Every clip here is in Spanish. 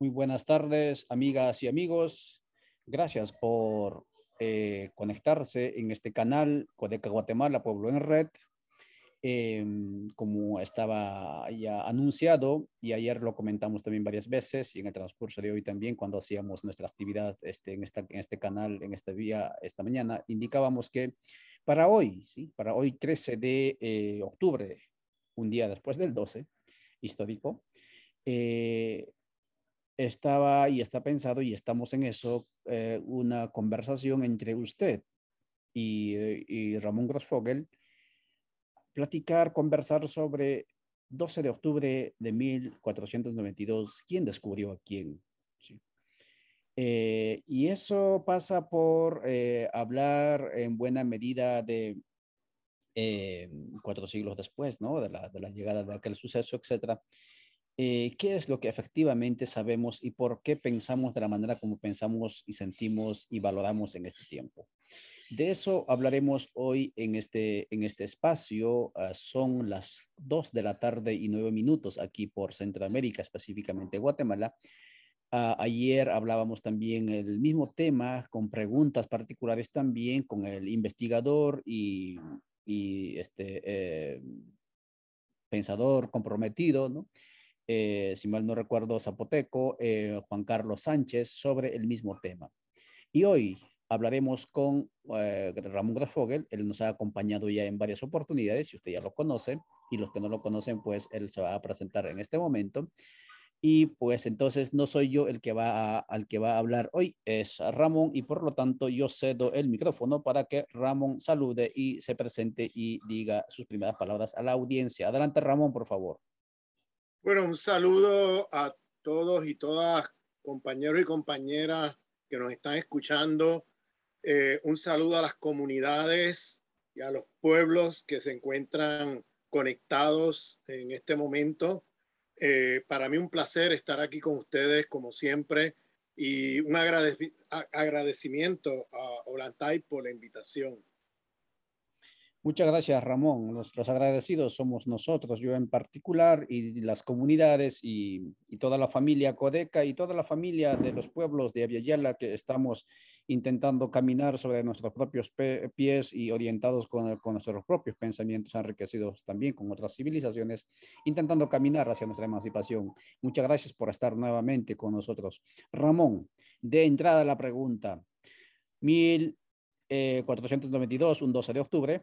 Muy buenas tardes, amigas y amigos. Gracias por eh, conectarse en este canal Codeca Guatemala Pueblo en Red. Em, como estaba ya anunciado y ayer lo comentamos también varias veces y en el transcurso de hoy también cuando hacíamos nuestra actividad este, en, esta, en este canal, en esta vía, esta mañana, indicábamos que para hoy, ¿sí? para hoy 13 de eh, octubre, un día después del 12 histórico, eh, estaba y está pensado y estamos en eso, eh, una conversación entre usted y, eh, Ramón Grossfogel, platicar, conversar sobre 12 de octubre de 1492, quién descubrió a quién. Eh, y eso pasa por hablar en buena medida de cuatro siglos después, ¿no? De la, de la, llegada de aquel suceso, etcétera. Eh, qué es lo que efectivamente sabemos y por qué pensamos de la manera como pensamos y sentimos y valoramos en este tiempo. De eso hablaremos hoy en este, en este espacio. Ah, son las 2 de la tarde y 9 minutos aquí por Centroamérica, específicamente Guatemala. Ah, ayer hablábamos también el mismo tema con preguntas particulares también con el investigador y, este eh, pensador comprometido, ¿no? Eh, si mal no recuerdo, Zapoteco, eh, Juan Carlos Sánchez, sobre el mismo tema. Y hoy hablaremos con eh, Ramón Grafogel, él nos ha acompañado ya en varias oportunidades, si usted ya lo conoce, y los que no lo conocen, pues él se va a presentar en este momento. Y pues entonces no soy yo el que va al que va a hablar hoy, es Ramón, y por lo tanto yo cedo el micrófono para que Ramón salude y se presente y diga sus primeras palabras a la audiencia. Adelante, Ramón, por favor. Bueno, un saludo a todos y todas, compañeros y compañeras que nos están escuchando. Eh, un saludo a las comunidades y a los pueblos que se encuentran conectados en este momento. Eh, para mí un placer estar aquí con ustedes, como siempre, y un agradecimiento a Olantay por la invitación. Muchas gracias, Ramón. Los, agradecidos somos nosotros, yo en particular, y las comunidades y, toda la familia Codeca y toda la familia de los pueblos de Aviala que estamos intentando caminar sobre nuestros propios pies y orientados con, con, nuestros propios pensamientos enriquecidos también con otras civilizaciones, intentando caminar hacia nuestra emancipación. Muchas gracias por estar nuevamente con nosotros. Ramón, de entrada la pregunta. 1492, eh, un 12 de octubre,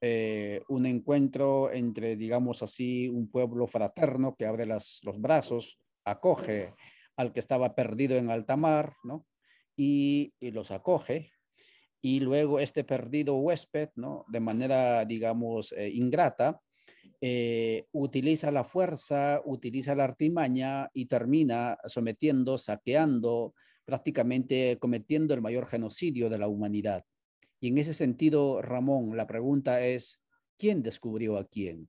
eh, un encuentro entre, digamos así, un pueblo fraterno que abre las, los brazos, acoge al que estaba perdido en alta mar, ¿no? Y, los acoge. Y luego este perdido huésped, ¿no? De manera, digamos, eh, ingrata, eh, utiliza la fuerza, utiliza la artimaña y termina sometiendo, saqueando, prácticamente cometiendo el mayor genocidio de la humanidad. Y en ese sentido, Ramón, la pregunta es, ¿quién descubrió a quién?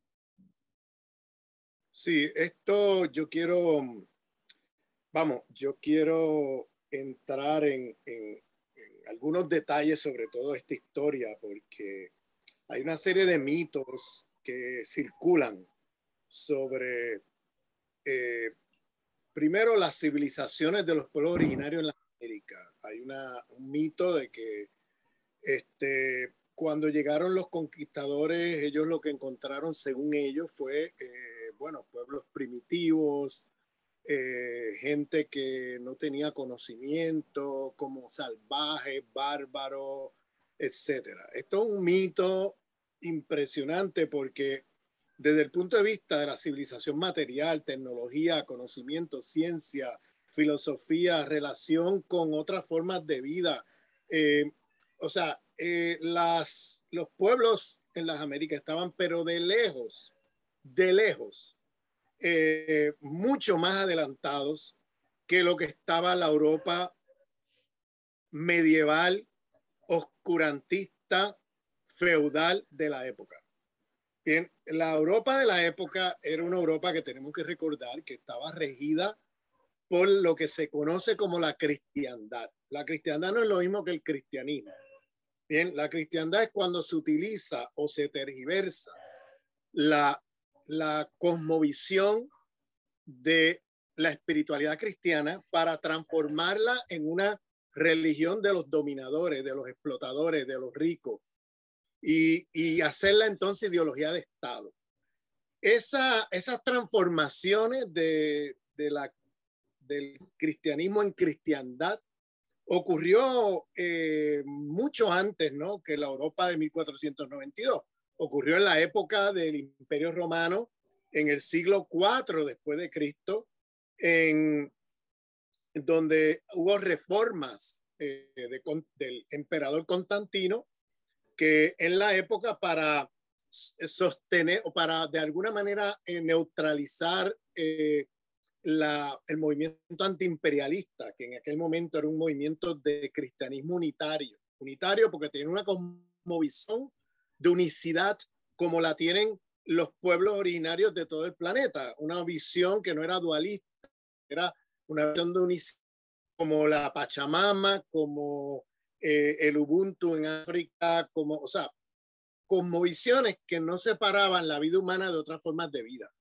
Sí, esto yo quiero, mm, vamos, yo quiero entrar en, algunos detalles sobre toda esta historia, porque hay una serie de mitos que circulan sobre, eh, primero, las civilizaciones de los pueblos originarios en la América. Hay una, un mito de que este, cuando llegaron los conquistadores, ellos lo que encontraron, según ellos, fue, eh, bueno, pueblos primitivos, eh, gente que no tenía conocimiento, como salvajes, bárbaros, etc. Esto es un mito impresionante porque desde el punto de vista de la civilización material, tecnología, conocimiento, ciencia, filosofía, relación con otras formas de vida, eh, o sea, eh, las, los pueblos en las Américas estaban, pero de lejos, de lejos, eh, mucho más adelantados que lo que estaba la Europa medieval, oscurantista, feudal de la época. Bien, la Europa de la época era una Europa que tenemos que recordar que estaba regida por lo que se conoce como la cristiandad. La cristiandad no es lo mismo que el cristianismo. Bien, la cristiandad es cuando se utiliza o se tergiversa la, la cosmovisión de la espiritualidad cristiana para transformarla en una religión de los dominadores, de los explotadores, de los ricos, y, hacerla entonces ideología de Estado. Esa, esas transformaciones de la, del cristianismo en cristiandad ocurrió eh, mucho antes ¿no? que la Europa de 1492. Ocurrió en la época del Imperio Romano, en el siglo IV después de Cristo, en donde hubo reformas eh, del emperador Constantino, que en la época para sostener o para de alguna manera eh, neutralizar el movimiento antiimperialista, que en aquel momento era un movimiento de cristianismo unitario. Unitario porque tiene una cosmovisión de unicidad como la tienen los pueblos originarios de todo el planeta. Una visión que no era dualista, era una visión de unicidad como la Pachamama, como eh, el Ubuntu en África, como, o sea, visiones que no separaban la vida humana de otras formas de vida.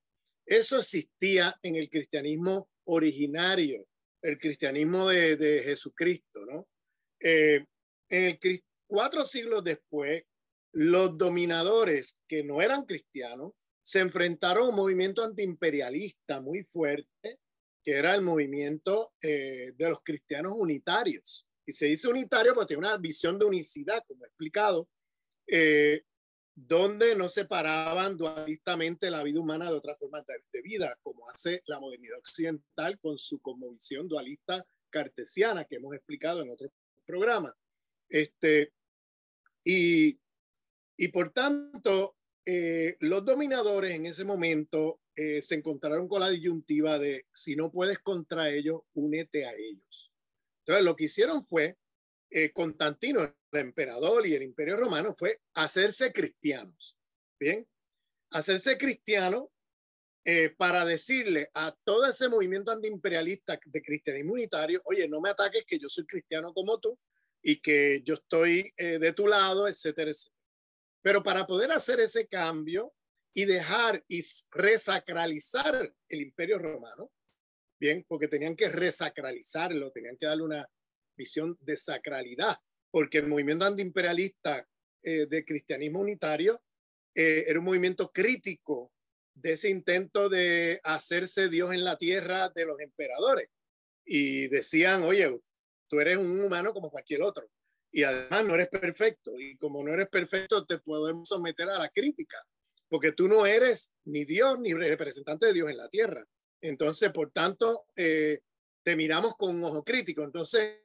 Eso existía en el cristianismo originario, el cristianismo de, Jesucristo, ¿no? Eh, en el, cuatro siglos después, los dominadores que no eran cristianos se enfrentaron a un movimiento antiimperialista muy fuerte, que era el movimiento eh, de los cristianos unitarios. Y se dice unitario porque tiene una visión de unicidad, como he explicado, eh, donde no separaban dualistamente la vida humana de otras formas de vida, como hace la modernidad occidental con su conmovisión dualista cartesiana que hemos explicado en otros programas. Este, y, por tanto, eh, los dominadores en ese momento eh, se encontraron con la disyuntiva de si no puedes contra ellos, únete a ellos. Entonces, lo que hicieron fue, eh, Constantino el emperador y el imperio romano fue hacerse cristianos. Bien, hacerse cristiano eh, para decirle a todo ese movimiento antiimperialista de cristianismo unitario, oye, no me ataques que yo soy cristiano como tú y que yo estoy eh, de tu lado, etcétera, etcétera. Pero para poder hacer ese cambio y dejar y resacralizar el imperio romano, bien, porque tenían que resacralizarlo, tenían que darle una visión de sacralidad porque el movimiento antiimperialista eh, de cristianismo unitario eh, era un movimiento crítico de ese intento de hacerse Dios en la tierra de los emperadores. Y decían, oye, tú eres un humano como cualquier otro. Y además no eres perfecto. Y como no eres perfecto, te podemos someter a la crítica, porque tú no eres ni Dios ni representante de Dios en la tierra. Entonces, por tanto, eh, te miramos con un ojo crítico. Entonces,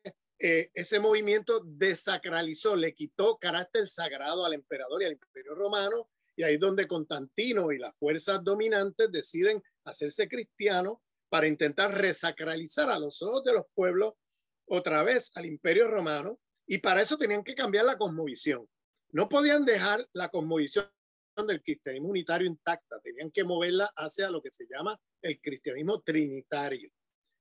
eh, ese movimiento desacralizó, le quitó carácter sagrado al emperador y al imperio romano, y ahí es donde Constantino y las fuerzas dominantes deciden hacerse cristianos para intentar resacralizar a los ojos de los pueblos otra vez al imperio romano, y para eso tenían que cambiar la cosmovisión. No podían dejar la cosmovisión del cristianismo unitario intacta, tenían que moverla hacia lo que se llama el cristianismo trinitario,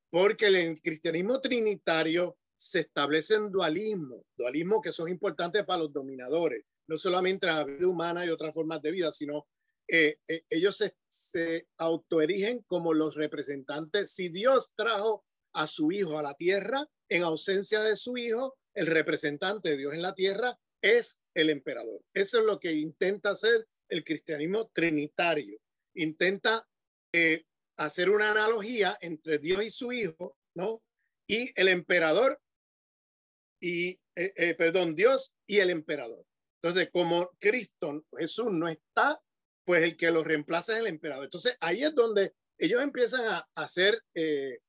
porque el cristianismo trinitario se establecen dualismo, dualismos que son importantes para los dominadores, no solamente la vida humana y otras formas de vida, sino que eh, eh, ellos se, autoerigen como los representantes. Si Dios trajo a su hijo a la tierra, en ausencia de su hijo, el representante de Dios en la tierra es el emperador. Eso es lo que intenta hacer el cristianismo trinitario. Intenta eh, hacer una analogía entre Dios y su hijo, ¿no? Y el emperador y, eh, eh, perdón, Dios y el emperador. Entonces, como Cristo, Jesús no está, pues el que lo reemplaza es el emperador. Entonces, ahí es donde ellos empiezan a, hacer eh,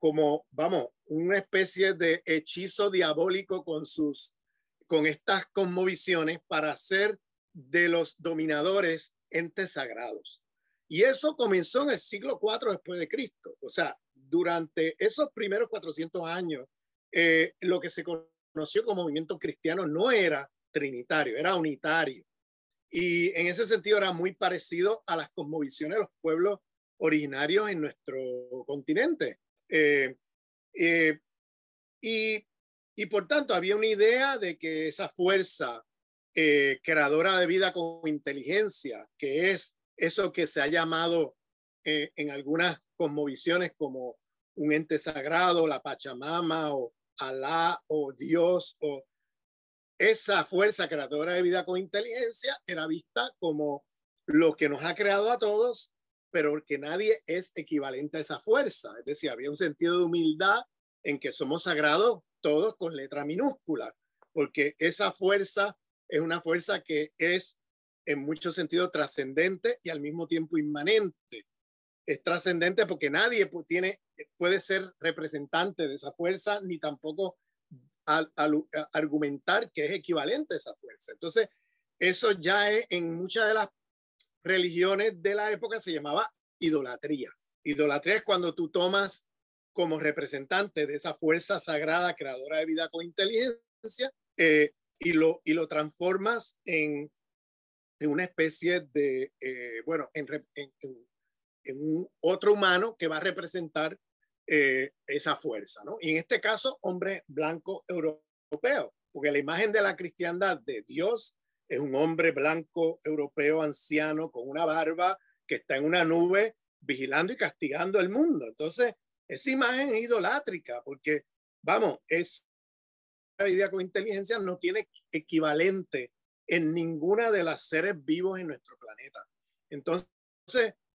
como, vamos, una especie de hechizo diabólico con sus, con estas conmovisiones para hacer de los dominadores entes sagrados. Y eso comenzó en el siglo IV después de Cristo. O sea, durante esos primeros 400 años, lo que se conoce conocido como movimiento cristiano no era trinitario, era unitario. Y en ese sentido era muy parecido a las cosmovisiones de los pueblos originarios en nuestro continente. Eh, eh, y, por tanto había una idea de que esa fuerza eh, creadora de vida con inteligencia, que es eso que se ha llamado en algunas cosmovisiones como un ente sagrado, la Pachamama o, Alá o Dios o esa fuerza creadora de vida con inteligencia era vista como lo que nos ha creado a todos, pero que nadie es equivalente a esa fuerza. Es decir, había un sentido de humildad en que somos sagrados todos con letra minúscula, porque esa fuerza es una fuerza que es en muchos sentido trascendente y al mismo tiempo inmanente es trascendente porque nadie tiene, puede ser representante de esa fuerza ni tampoco argumentar que es equivalente a esa fuerza. Entonces, eso ya en muchas de las religiones de la época se llamaba idolatría. Idolatría es cuando tú tomas como representante de esa fuerza sagrada creadora de vida con inteligencia eh, y, lo, y lo transformas en, una especie de, eh, bueno, en un otro humano que va a representar eh, esa fuerza, ¿no? Y en este caso, hombre blanco europeo, porque la imagen de la cristiandad de Dios es un hombre blanco europeo anciano con una barba que está en una nube vigilando y castigando el mundo. Entonces, esa imagen es idolátrica, porque, vamos, es la idea con inteligencia no tiene equivalente en ninguna de las seres vivos en nuestro planeta. Entonces,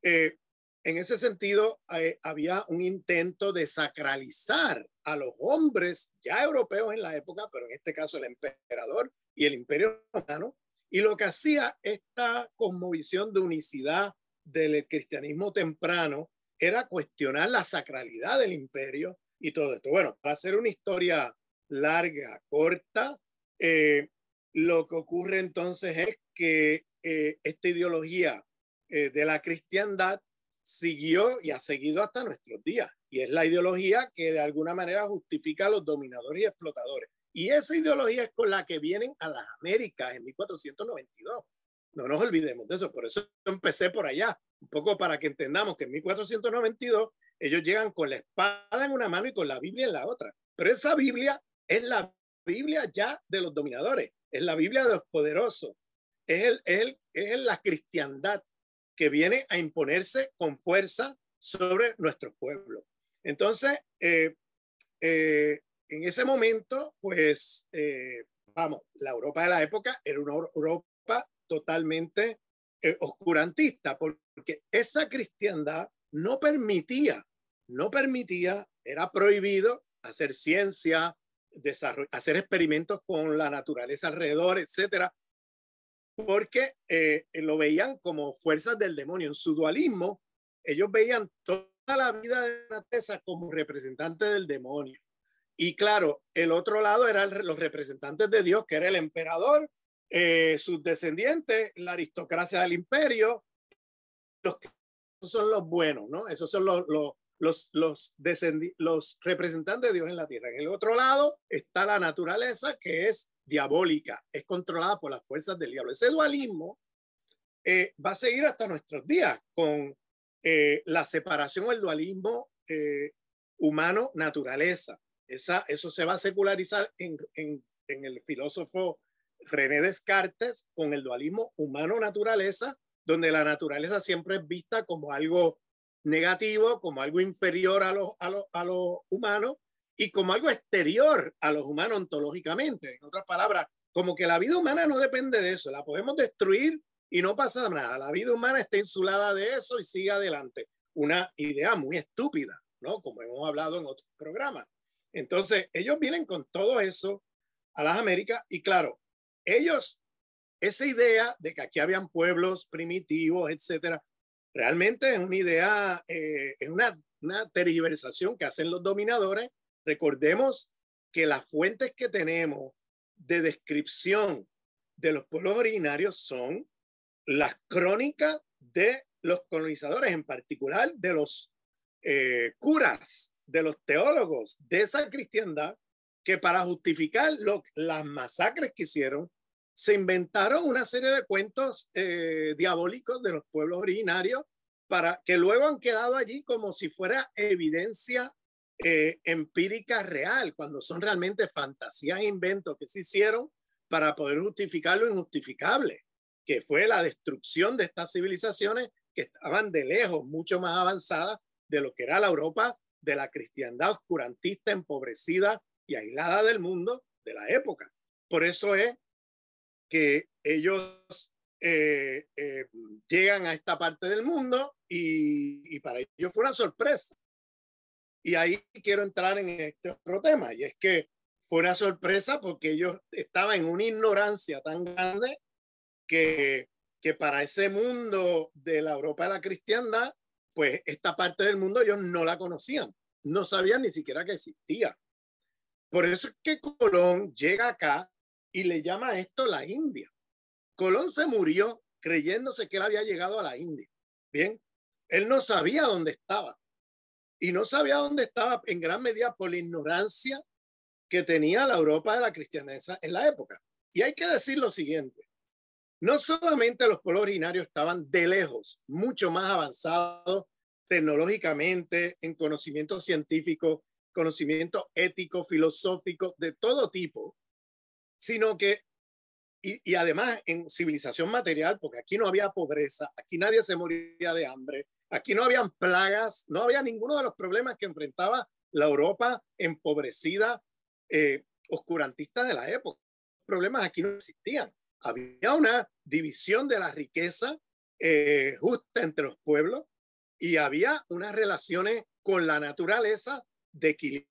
eh, en ese sentido, eh, había un intento de sacralizar a los hombres ya europeos en la época, pero en este caso el emperador y el imperio romano. Y lo que hacía esta cosmovisión de unicidad del cristianismo temprano era cuestionar la sacralidad del imperio y todo esto. Bueno, a ser una historia larga, corta, eh, lo que ocurre entonces es que eh, esta ideología de la cristiandad siguió y ha seguido hasta nuestros días. Y es la ideología que de alguna manera justifica a los dominadores y explotadores. Y esa ideología es con la que vienen a las Américas en 1492. No nos olvidemos de eso. Por eso empecé por allá, un poco para que entendamos que en 1492 ellos llegan con la espada en una mano y con la Biblia en la otra. Pero esa Biblia es la Biblia ya de los dominadores, es la Biblia de los poderosos, es, el, es la cristiandad que viene a imponerse con fuerza sobre nuestro pueblo. Entonces, eh, eh, en ese momento, pues, eh, vamos, la Europa de la época era una Europa totalmente oscurantista, porque esa cristiandad no permitía, no permitía, era prohibido hacer ciencia, hacer experimentos con la naturaleza alrededor, etcétera porque eh, lo veían como fuerzas del demonio. En su dualismo, ellos veían toda la vida de la naturaleza como representante del demonio. Y claro, el otro lado eran los representantes de Dios, que era el emperador, eh, sus descendientes, la aristocracia del imperio, los que son los buenos, ¿no? Esos son los, los representantes de Dios en la tierra. En el otro lado está la naturaleza, que es diabólica, es controlada por las fuerzas del diablo. Ese dualismo eh, va a seguir hasta nuestros días con eh, la separación del el dualismo eh, humano-naturaleza. Eso se va a secularizar en, en, el filósofo René Descartes con el dualismo humano-naturaleza, donde la naturaleza siempre es vista como algo negativo, como algo inferior a los a los a lo humano, y como algo exterior a los humanos ontológicamente. En otras palabras, como que la vida humana no depende de eso, la podemos destruir y no pasa nada. La vida humana está insulada de eso y sigue adelante. Una idea muy estúpida, ¿no? Como hemos hablado en otros programas. Entonces, ellos vienen con todo eso a las Américas y claro, ellos, esa idea de que aquí habían pueblos primitivos, etcétera, realmente es una idea, eh, es una, una tergiversación que hacen los dominadores Recordemos que las fuentes que tenemos de descripción de los pueblos originarios son las crónicas de los colonizadores, en particular de los eh, curas, de los teólogos de esa cristiandad, que para justificar las masacres que hicieron, se inventaron una serie de cuentos eh, diabólicos de los pueblos originarios para que luego han quedado allí como si fuera evidencia eh, empírica real, cuando son realmente fantasías e inventos que se hicieron para poder justificar lo injustificable, que fue la destrucción de estas civilizaciones que estaban de lejos mucho más avanzadas de lo que era la Europa de la cristiandad oscurantista, empobrecida y aislada del mundo de la época. Por eso es que ellos eh, eh, llegan a esta parte del mundo y, y para ellos fue una sorpresa y ahí quiero entrar en este otro tema, y es que fue una sorpresa porque ellos estaban en una ignorancia tan grande que, que para ese mundo de la Europa de la cristiandad, pues esta parte del mundo ellos no la conocían, no sabían ni siquiera que existía. Por eso es que Colón llega acá y le llama a esto la India. Colón se murió creyéndose que él había llegado a la India. Bien, él no sabía dónde estaba y no sabía dónde estaba en gran medida por la ignorancia que tenía la Europa de la cristianesa en la época. Y hay que decir lo siguiente, no solamente los pueblos originarios estaban de lejos, mucho más avanzados tecnológicamente, en conocimiento científico, conocimiento ético, filosófico, de todo tipo, sino que, y, además en civilización material, porque aquí no había pobreza, aquí nadie se moría de hambre, Aquí no habían plagas, no había ninguno de los problemas que enfrentaba la Europa empobrecida, eh, oscurantista de la época. Los problemas aquí no existían. Había una división de la riqueza eh, justa entre los pueblos y había unas relaciones con la naturaleza de equilibrio,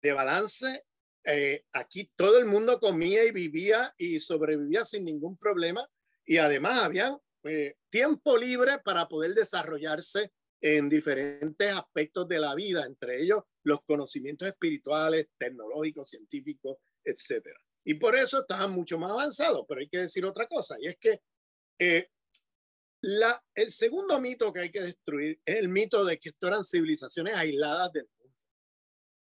de balance. Eh, aquí todo el mundo comía y vivía y sobrevivía sin ningún problema y además habían eh, tiempo libre para poder desarrollarse en diferentes aspectos de la vida, entre ellos los conocimientos espirituales, tecnológicos, científicos, etc. Y por eso están mucho más avanzados, pero hay que decir otra cosa, y es que eh, la, el segundo mito que hay que destruir es el mito de que esto eran civilizaciones aisladas del mundo.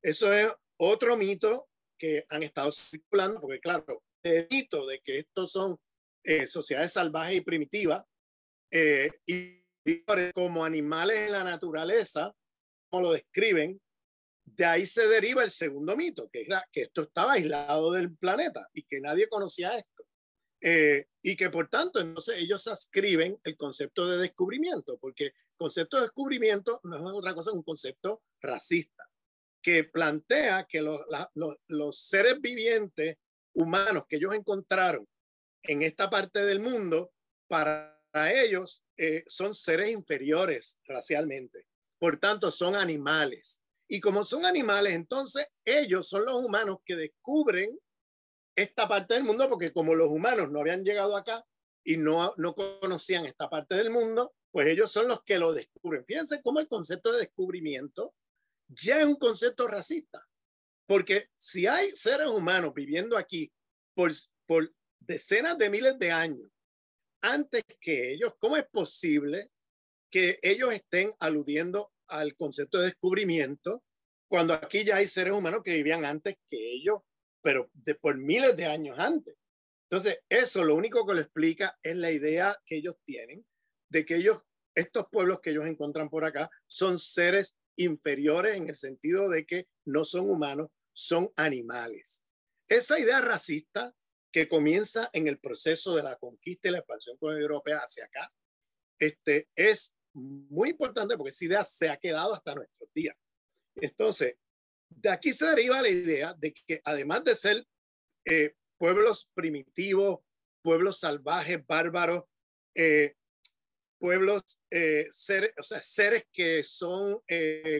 Eso es otro mito que han estado circulando, porque claro, el mito de que estos son eh, sociedades salvajes y primitivas, eh, y como animales en la naturaleza, como lo describen, de ahí se deriva el segundo mito, que era que esto estaba aislado del planeta y que nadie conocía esto. Eh, y que por tanto, entonces ellos ascriben el concepto de descubrimiento, porque el concepto de descubrimiento no es otra cosa que un concepto racista, que plantea que los, los seres vivientes humanos que ellos encontraron en esta parte del mundo para a ellos eh, son seres inferiores racialmente. Por tanto, son animales. Y como son animales, entonces ellos son los humanos que descubren esta parte del mundo, porque como los humanos no habían llegado acá y no, no conocían esta parte del mundo, pues ellos son los que lo descubren. Fíjense cómo el concepto de descubrimiento ya es un concepto racista, porque si hay seres humanos viviendo aquí por, por decenas de miles de años antes que ellos. ¿Cómo es posible que ellos estén aludiendo al concepto de descubrimiento cuando aquí ya hay seres humanos que vivían antes que ellos, pero por miles de años antes? Entonces, eso lo único que lo explica es la idea que ellos tienen de que ellos, estos pueblos que ellos encuentran por acá, son seres inferiores en el sentido de que no son humanos, son animales. Esa idea racista que comienza en el proceso de la conquista y la expansión colonial europea hacia acá, este, es muy importante porque esa idea se ha quedado hasta nuestros días. Entonces, de aquí se deriva la idea de que además de ser eh, pueblos primitivos, pueblos salvajes, bárbaros, eh, pueblos, eh, seres, o sea, seres que son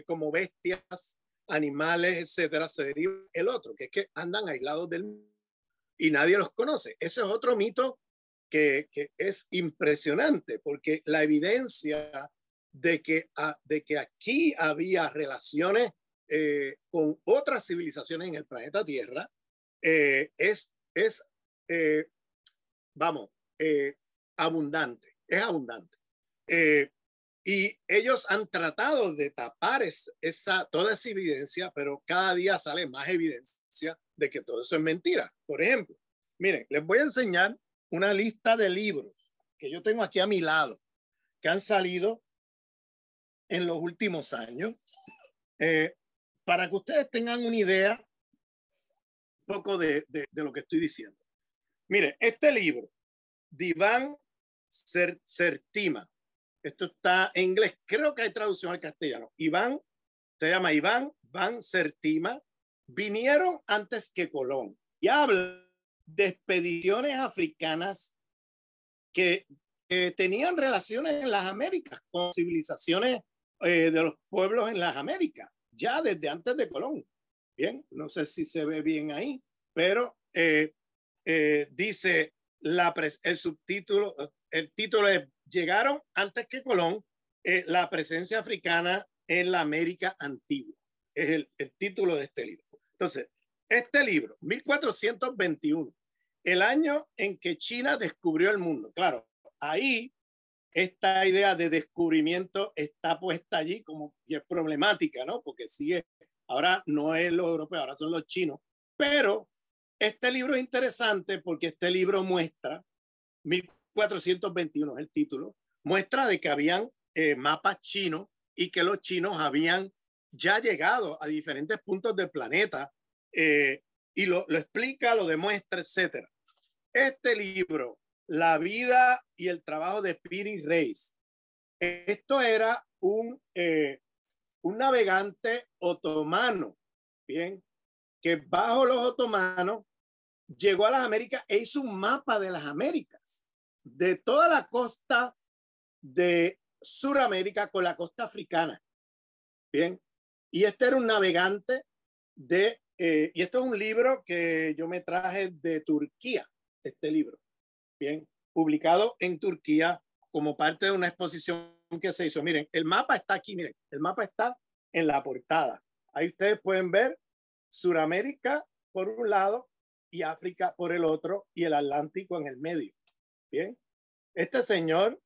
como bestias, animales, etcétera, se deriva el otro, que es que andan aislados del mundo y nadie los conoce. Ese es otro mito que, es impresionante porque la evidencia de que, ah, de que aquí había relaciones eh, con otras civilizaciones en el planeta Tierra eh, es, es eh, vamos, abundante, es abundante. y ellos han tratado de tapar esa, toda esa evidencia, pero cada día sale más evidencia de que todo eso es mentira. Por ejemplo, miren, les voy a enseñar una lista de libros que yo tengo aquí a mi lado, que han salido en los últimos años, eh, para que ustedes tengan una idea un poco de, lo que estoy diciendo. miren, este libro, Diván Certima, esto está en inglés, creo que hay traducción al castellano. Iván, se llama Iván Van Certima, vinieron antes que Colón y habla de expediciones africanas que, tenían relaciones en las Américas con civilizaciones eh, de los pueblos en las Américas, ya desde antes de Colón. Bien, no sé si se ve bien ahí, pero eh, eh, dice la el subtítulo, el título es Llegaron antes que Colón, la presencia africana en la América antigua. Es el título de este libro. Entonces, este libro, 1421, el año en que China descubrió el mundo. Claro, ahí esta idea de descubrimiento está puesta allí como y es problemática, ¿no? Porque sigue, ahora no es lo europeo, ahora son los chinos. Pero este libro es interesante porque este libro muestra, 1421 es el título, muestra de que habían eh, mapas chinos y que los chinos habían ya ha llegado a diferentes puntos del planeta eh, y lo, explica, lo demuestra, etc. Este libro, La vida y el trabajo de Piri Reis, esto era un, eh, un navegante otomano, bien, que bajo los otomanos llegó a las Américas e hizo un mapa de las Américas, de toda la costa de Sudamérica con la costa africana. Bien, y este era un navegante de, eh, y esto es un libro que yo me traje de Turquía, este libro, bien, publicado en Turquía como parte de una exposición que se hizo. Miren, el mapa está aquí, miren, el mapa está en la portada. Ahí ustedes pueden ver Suramérica por un lado y África por el otro y el Atlántico en el medio. Bien, este señor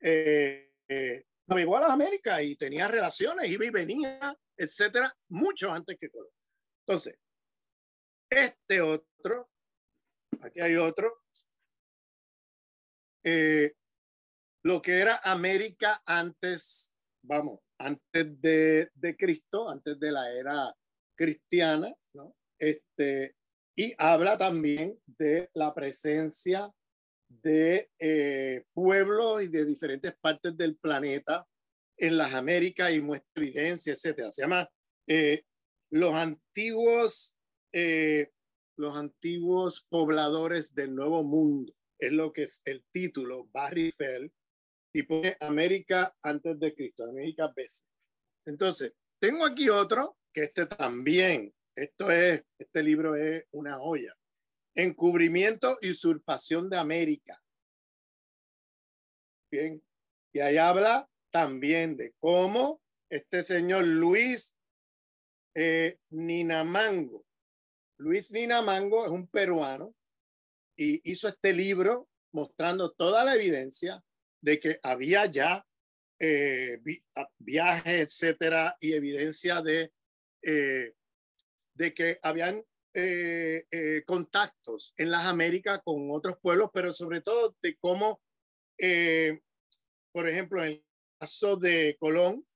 eh, eh, navegó a las Américas y tenía relaciones, iba y venía etcétera, mucho antes que Colón. Entonces, este otro, aquí hay otro, eh, lo que era América antes, vamos, antes de, Cristo, antes de la era cristiana, ¿no? Este, y habla también de la presencia de eh, pueblos y de diferentes partes del planeta en las Américas y muestra evidencia, etcétera. Se llama eh, Los antiguos eh, los antiguos pobladores del Nuevo Mundo. Es lo que es el título, Barry Fell, y pone América antes de Cristo, América B.C. Entonces, tengo aquí otro, que este también, esto es, este libro es una joya. Encubrimiento y usurpación de América. Bien, y ahí habla también de cómo este señor Luis eh, Ninamango. Luis Ninamango es un peruano y hizo este libro mostrando toda la evidencia de que había ya eh, ah, viajes, etcétera, y evidencia de, eh, de que habían contactos en las Américas con otros pueblos, pero sobre todo de cómo, por ejemplo, en caso de Colón,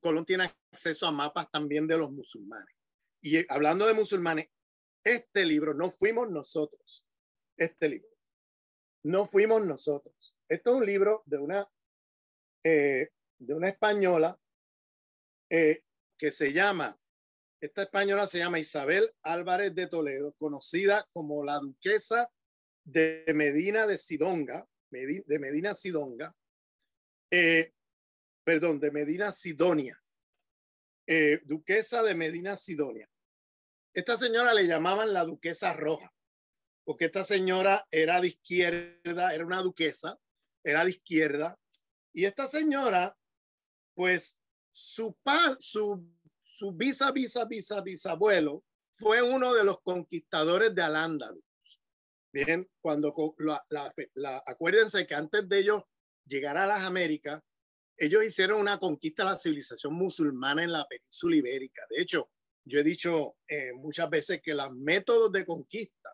Colón tiene acceso a mapas también de los musulmanes. Y hablando de musulmanes, este libro no fuimos nosotros. Este libro. No fuimos nosotros. Esto es un libro de una, eh, de una española eh, que se llama, esta española se llama Isabel Álvarez de Toledo, conocida como la duquesa de Medina de Sidonga, de Medina Sidonga, eh, perdón, de Medina Sidonia, eh, duquesa de Medina Sidonia. Esta señora le llamaban la duquesa roja, porque esta señora era de izquierda, era una duquesa, era de izquierda, y esta señora, pues su, su, su visa, visa, visa, bisabuelo fue uno de los conquistadores de al Bien, cuando la, acuérdense que antes de ellos llegar a las Américas, ellos hicieron una conquista a la civilización musulmana en la península ibérica. De hecho, yo he dicho eh, muchas veces que los métodos de conquista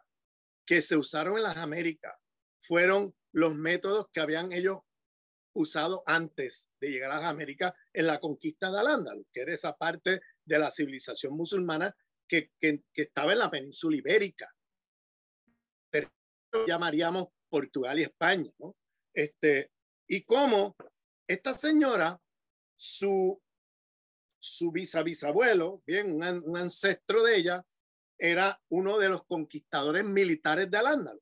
que se usaron en las Américas fueron los métodos que habían ellos usado antes de llegar a las Américas en la conquista de al que era esa parte de la civilización musulmana que, estaba en la península ibérica. Pero llamaríamos Portugal y España, ¿no? Este, y cómo esta señora, su, su bisabisabuelo, bien, un, ancestro de ella, era uno de los conquistadores militares de Alándalo.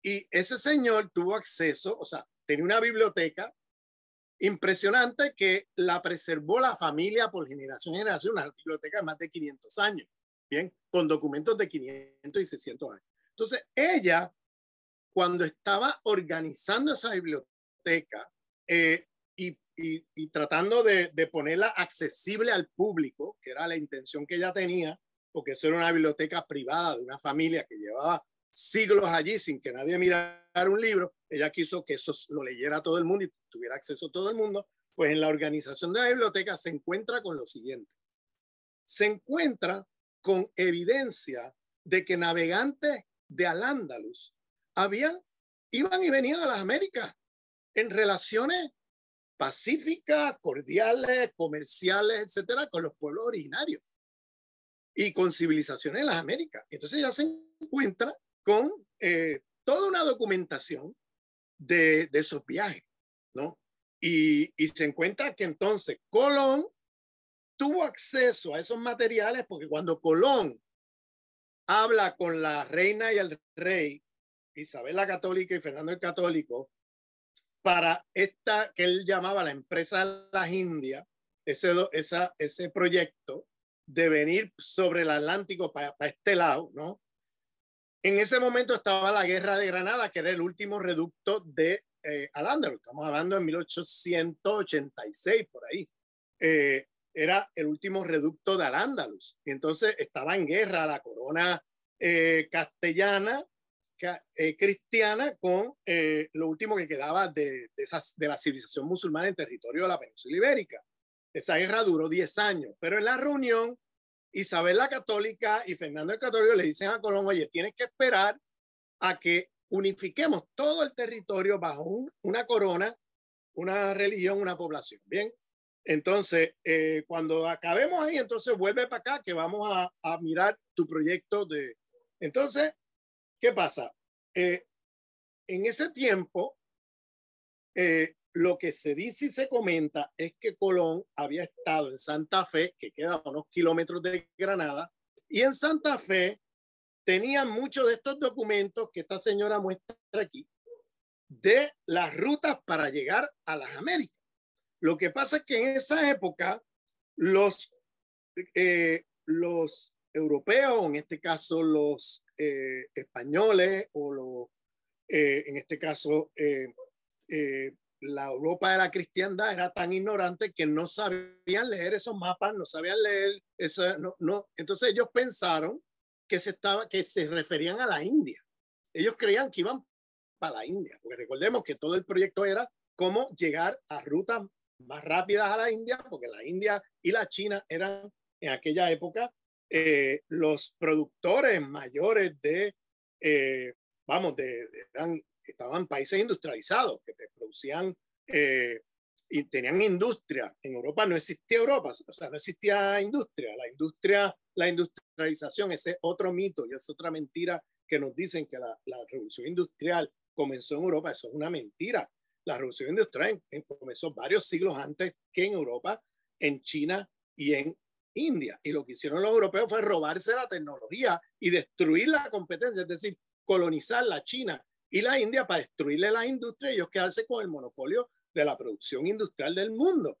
Y ese señor tuvo acceso, o sea, tenía una biblioteca impresionante que la preservó la familia por generación en generación, una biblioteca de más de 500 años, bien, con documentos de 500 y 600 años. Entonces, ella, cuando estaba organizando esa biblioteca, eh, y, tratando de, de, ponerla accesible al público, que era la intención que ella tenía, porque eso era una biblioteca privada de una familia que llevaba siglos allí sin que nadie mirara un libro. Ella quiso que eso lo leyera todo el mundo y tuviera acceso a todo el mundo. Pues en la organización de la biblioteca se encuentra con lo siguiente. Se encuentra con evidencia de que navegantes de Al-Ándalus habían, iban y venían a las Américas en relaciones pacíficas, cordiales, comerciales, etcétera, con los pueblos originarios y con civilizaciones de las Américas. Entonces ya se encuentra con eh, toda una documentación de, de esos viajes, ¿no? Y, y, se encuentra que entonces Colón tuvo acceso a esos materiales porque cuando Colón habla con la reina y el rey, Isabel la Católica y Fernando el Católico, para esta que él llamaba la empresa de Las Indias, ese, ese proyecto de venir sobre el Atlántico para, este lado, ¿no? En ese momento estaba la guerra de Granada, que era el último reducto de eh, al Estamos hablando en 1886, por ahí. Eh, era el último reducto de al ándalus Y entonces estaba en guerra la corona eh, castellana eh, cristiana con eh, lo último que quedaba de, esas, de la civilización musulmana en territorio de la península ibérica. Esa guerra duró 10 años, pero en la reunión Isabel la Católica y Fernando el Católico le dicen a Colón, oye, tienes que esperar a que unifiquemos todo el territorio bajo una corona, una religión, una población. Bien, entonces, eh, cuando acabemos ahí, entonces vuelve para acá que vamos a, a mirar tu proyecto de... Entonces, ¿Qué pasa? Eh, en ese tiempo, eh, lo que se dice y se comenta es que Colón había estado en Santa Fe, que queda a unos kilómetros de Granada, y en Santa Fe tenían muchos de estos documentos que esta señora muestra aquí, de las rutas para llegar a las Américas. Lo que pasa es que en esa época los, eh, los europeos, en este caso los eh, españoles o los, eh, en este caso, eh, la Europa de la cristiandad era tan ignorante que no sabían leer esos mapas, no sabían leer eso, no, Entonces ellos pensaron que se estaba, que se referían a la India. Ellos creían que iban para la India, porque recordemos que todo el proyecto era cómo llegar a rutas más rápidas a la India, porque la India y la China eran en aquella época eh, los productores mayores de, eh, vamos, de, eran, estaban países industrializados que producían eh, y tenían industria. En Europa no existía Europa, o sea, no existía industria. La industria, la industrialización, ese es otro mito y es otra mentira que nos dicen que la revolución industrial comenzó en Europa. Eso es una mentira. La revolución industrial comenzó varios siglos antes que en Europa, en China y en India. Y lo que hicieron los europeos fue robarse la tecnología y destruir la competencia, es decir, colonizar la China y la India para destruirle la industria y ellos quedarse con el monopolio de la producción industrial del mundo.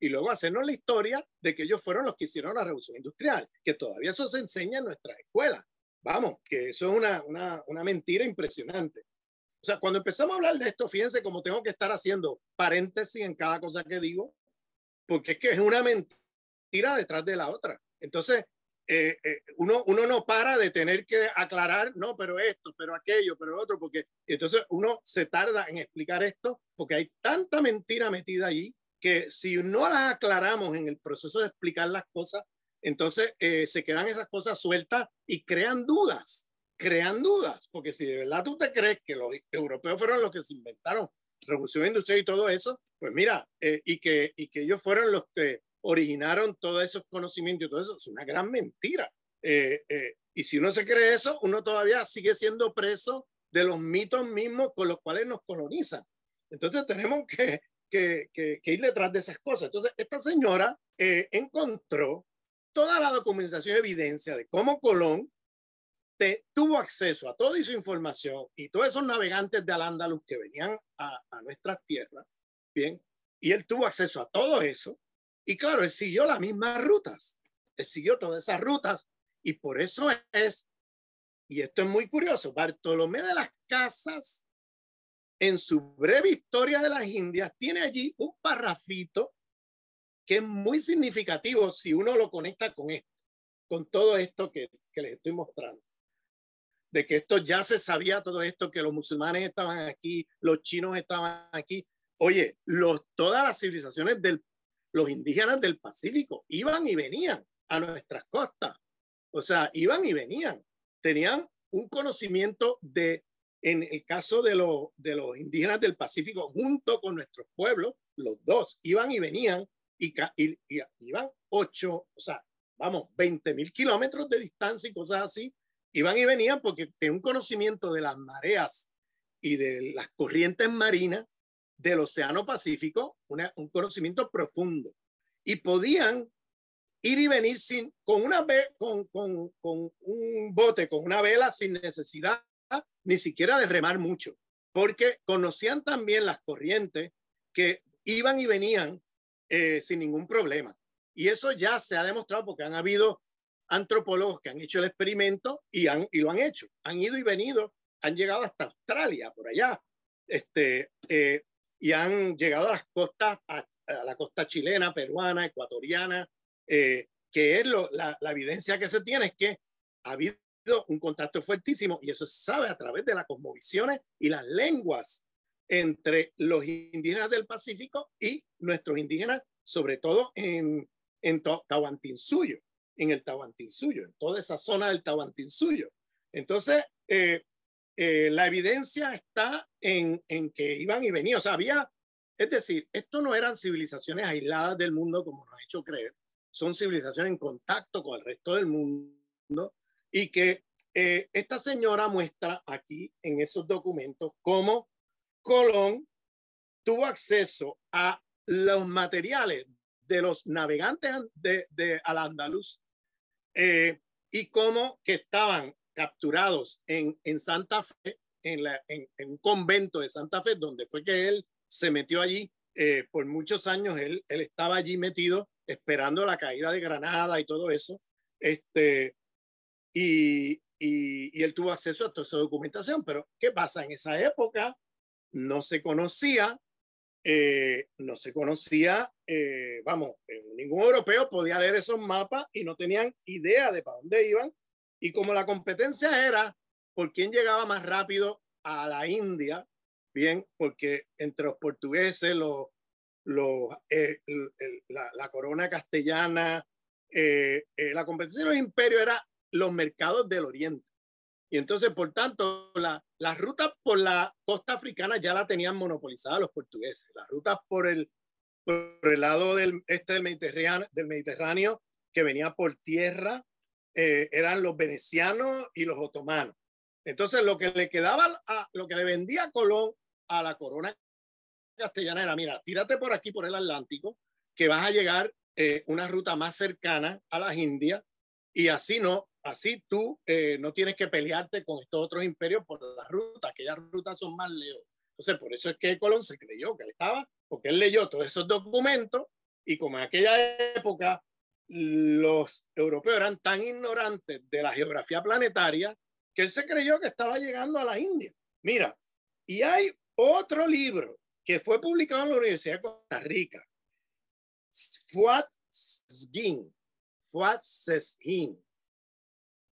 Y luego hacernos la historia de que ellos fueron los que hicieron la revolución industrial, que todavía eso se enseña en nuestras escuelas. Vamos, que eso es una, una, una mentira impresionante. O sea, cuando empezamos a hablar de esto, fíjense cómo tengo que estar haciendo paréntesis en cada cosa que digo, porque es que es una mentira tira detrás de la otra. Entonces, eh, eh, uno, uno no para de tener que aclarar, no, pero esto, pero aquello, pero otro, porque entonces uno se tarda en explicar esto porque hay tanta mentira metida allí que si no la aclaramos en el proceso de explicar las cosas, entonces eh, se quedan esas cosas sueltas y crean dudas, crean dudas, porque si de verdad tú te crees que los europeos fueron los que se inventaron revolución industrial y todo eso, pues mira, y, que, y que ellos fueron los que originaron todos esos conocimientos y todo eso. Es una gran mentira. Eh, eh, y si uno se cree eso, uno todavía sigue siendo preso de los mitos mismos con los cuales nos colonizan. Entonces tenemos que, ir detrás de esas cosas. Entonces, esta señora eh, encontró toda la documentación y evidencia de cómo Colón tuvo acceso a toda su información y todos esos navegantes de al que venían a, a nuestras tierras, bien, y él tuvo acceso a todo eso y claro, él siguió las mismas rutas, él siguió todas esas rutas y por eso es, y esto es muy curioso, Bartolomé de las Casas, en su breve historia de las Indias, tiene allí un parrafito que es muy significativo si uno lo conecta con esto, con todo esto que, que les estoy mostrando de que esto ya se sabía todo esto, que los musulmanes estaban aquí, los chinos estaban aquí. Oye, los, todas las civilizaciones del los indígenas del Pacífico iban y venían a nuestras costas. O sea, iban y venían. Tenían un conocimiento de, en el caso de, de los indígenas del Pacífico, junto con nuestros pueblos, los dos iban y venían y, y iban ocho, o sea, vamos, 20 mil kilómetros de distancia y cosas así. Iban y venían porque tenían un conocimiento de las mareas y de las corrientes marinas del Océano Pacífico, un conocimiento profundo, y podían ir y venir sin, con, una, con, un bote, con una vela, sin necesidad ni siquiera de remar mucho, porque conocían también las corrientes que iban y venían eh, sin ningún problema. Y eso ya se ha demostrado porque han habido antropólogos que han hecho el experimento y, han, lo han hecho. Han ido y venido, han llegado hasta Australia, por allá. Este, eh, y han llegado a las costas, a, la costa chilena, peruana, ecuatoriana, eh, que es lo, la, evidencia que se tiene es que ha habido un contacto fuertísimo y eso se sabe a través de las cosmovisiones y las lenguas entre los indígenas del Pacífico y nuestros indígenas, sobre todo en, en Tahuantinsuyo, en el Tahuantinsuyo, en toda esa zona del Tahuantinsuyo. Entonces, eh, eh, la evidencia está en, en, que iban y venían. O sea, había, es decir, esto no eran civilizaciones aisladas del mundo como nos ha hecho creer, son civilizaciones en contacto con el resto del mundo y que eh, esta señora muestra aquí en esos documentos cómo Colón tuvo acceso a los materiales de los navegantes de, de al Andaluz eh, y cómo que estaban capturados en, en Santa Fe, en, la, en, un convento de Santa Fe, donde fue que él se metió allí. Eh, por muchos años él, él estaba allí metido esperando la caída de Granada y todo eso. Este, y, y, él tuvo acceso a toda esa documentación, pero ¿qué pasa? En esa época no se conocía, eh, no se conocía, eh, vamos, ningún europeo podía leer esos mapas y no tenían idea de para dónde iban y como la competencia era por quién llegaba más rápido a la India, bien, porque entre los portugueses, los, eh, la, corona castellana, eh, eh, la competencia de los imperios era los mercados del oriente. Y entonces, por tanto, las rutas por la costa africana ya la tenían monopolizada los portugueses. Las rutas por el, el lado del este del Mediterráneo, del Mediterráneo, que venía por tierra eh, eran los venecianos y los otomanos. Entonces, lo que le quedaba, a, lo que le vendía Colón a la corona castellana era, mira, tírate por aquí, por el Atlántico, que vas a llegar eh, una ruta más cercana a las Indias y así no, así tú eh, no tienes que pelearte con estos otros imperios por las rutas, aquellas rutas son más lejos. Entonces, por eso es que Colón se creyó que él estaba, porque él leyó todos esos documentos y como en aquella época los europeos eran tan ignorantes de la geografía planetaria que él se creyó que estaba llegando a la India. Mira, y hay otro libro que fue publicado en la Universidad de Costa Rica, Fuat Sgin, Fuat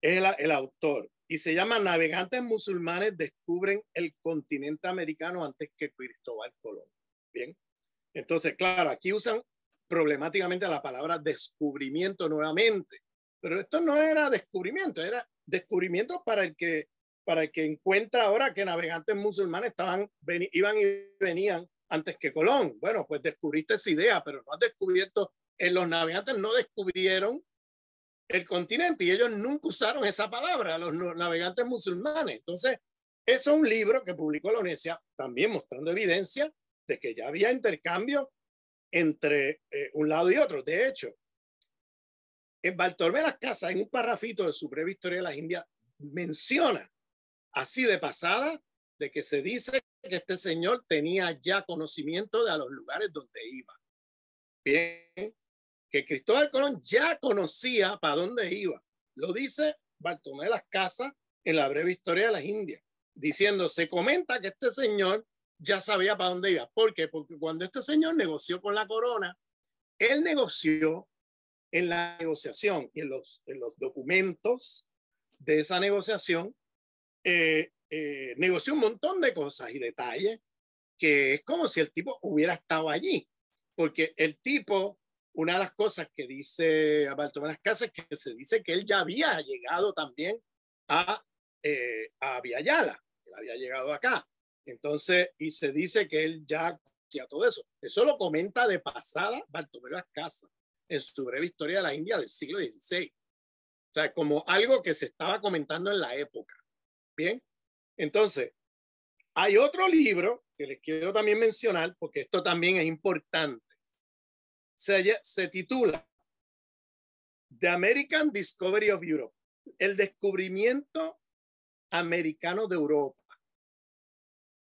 el, el autor, y se llama Navegantes musulmanes descubren el continente americano antes que Cristóbal Colón. Bien, entonces, claro, aquí usan problemáticamente a la palabra descubrimiento nuevamente. Pero esto no era descubrimiento, era descubrimiento para el que, para que encuentra ahora que navegantes musulmanes estaban, iban y venían antes que Colón. Bueno, pues descubriste esa idea, pero no has descubierto, eh, los navegantes no descubrieron el continente y ellos nunca usaron esa palabra, los navegantes musulmanes. Entonces, eso es un libro que publicó la UNESCO también mostrando evidencia de que ya había intercambio entre eh, un lado y otro. De hecho, en Bartolomé las Casas, en un parrafito de su breve historia de las Indias, menciona así de pasada de que se dice que este señor tenía ya conocimiento de los lugares donde iba. Bien, que Cristóbal Colón ya conocía para dónde iba. Lo dice Bartolomé las Casas en la breve historia de las Indias, diciendo, se comenta que este señor ya sabía para dónde iba. ¿Por qué? Porque cuando este señor negoció con la corona, él negoció en la negociación y en los, en los documentos de esa negociación, eh, eh, negoció un montón de cosas y detalles que es como si el tipo hubiera estado allí, porque el tipo, una de las cosas que dice Alberto Casas que se dice que él ya había llegado también a, eh, a que él había llegado acá. Entonces, y se dice que él ya hacía todo eso. Eso lo comenta de pasada Bartolomé Las Casas en su breve historia de la India del siglo XVI. O sea, como algo que se estaba comentando en la época. Bien, entonces, hay otro libro que les quiero también mencionar, porque esto también es importante. Se, se titula The American Discovery of Europe, el descubrimiento americano de Europa.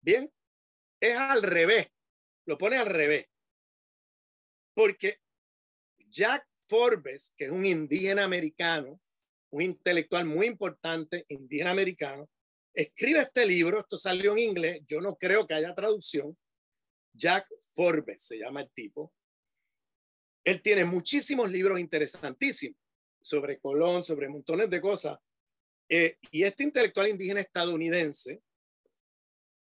Bien, es al revés, lo pone al revés. Porque Jack Forbes, que es un indígena americano, un intelectual muy importante, indígena americano, escribe este libro, esto salió en inglés, yo no creo que haya traducción, Jack Forbes se llama el tipo. Él tiene muchísimos libros interesantísimos sobre Colón, sobre montones de cosas. Eh, y este intelectual indígena estadounidense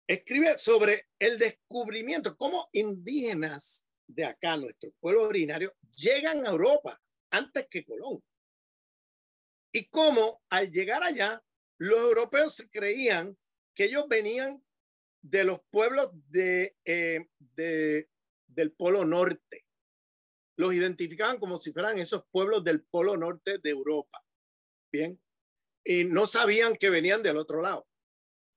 escribe sobre el descubrimiento, cómo indígenas de acá, nuestros pueblos originarios, llegan a Europa antes que Colón. Y cómo al llegar allá, los europeos creían que ellos venían de los pueblos eh, de, del Polo Norte. Los identificaban como si fueran esos pueblos del Polo Norte de Europa. Bien. Y no sabían que venían del otro lado.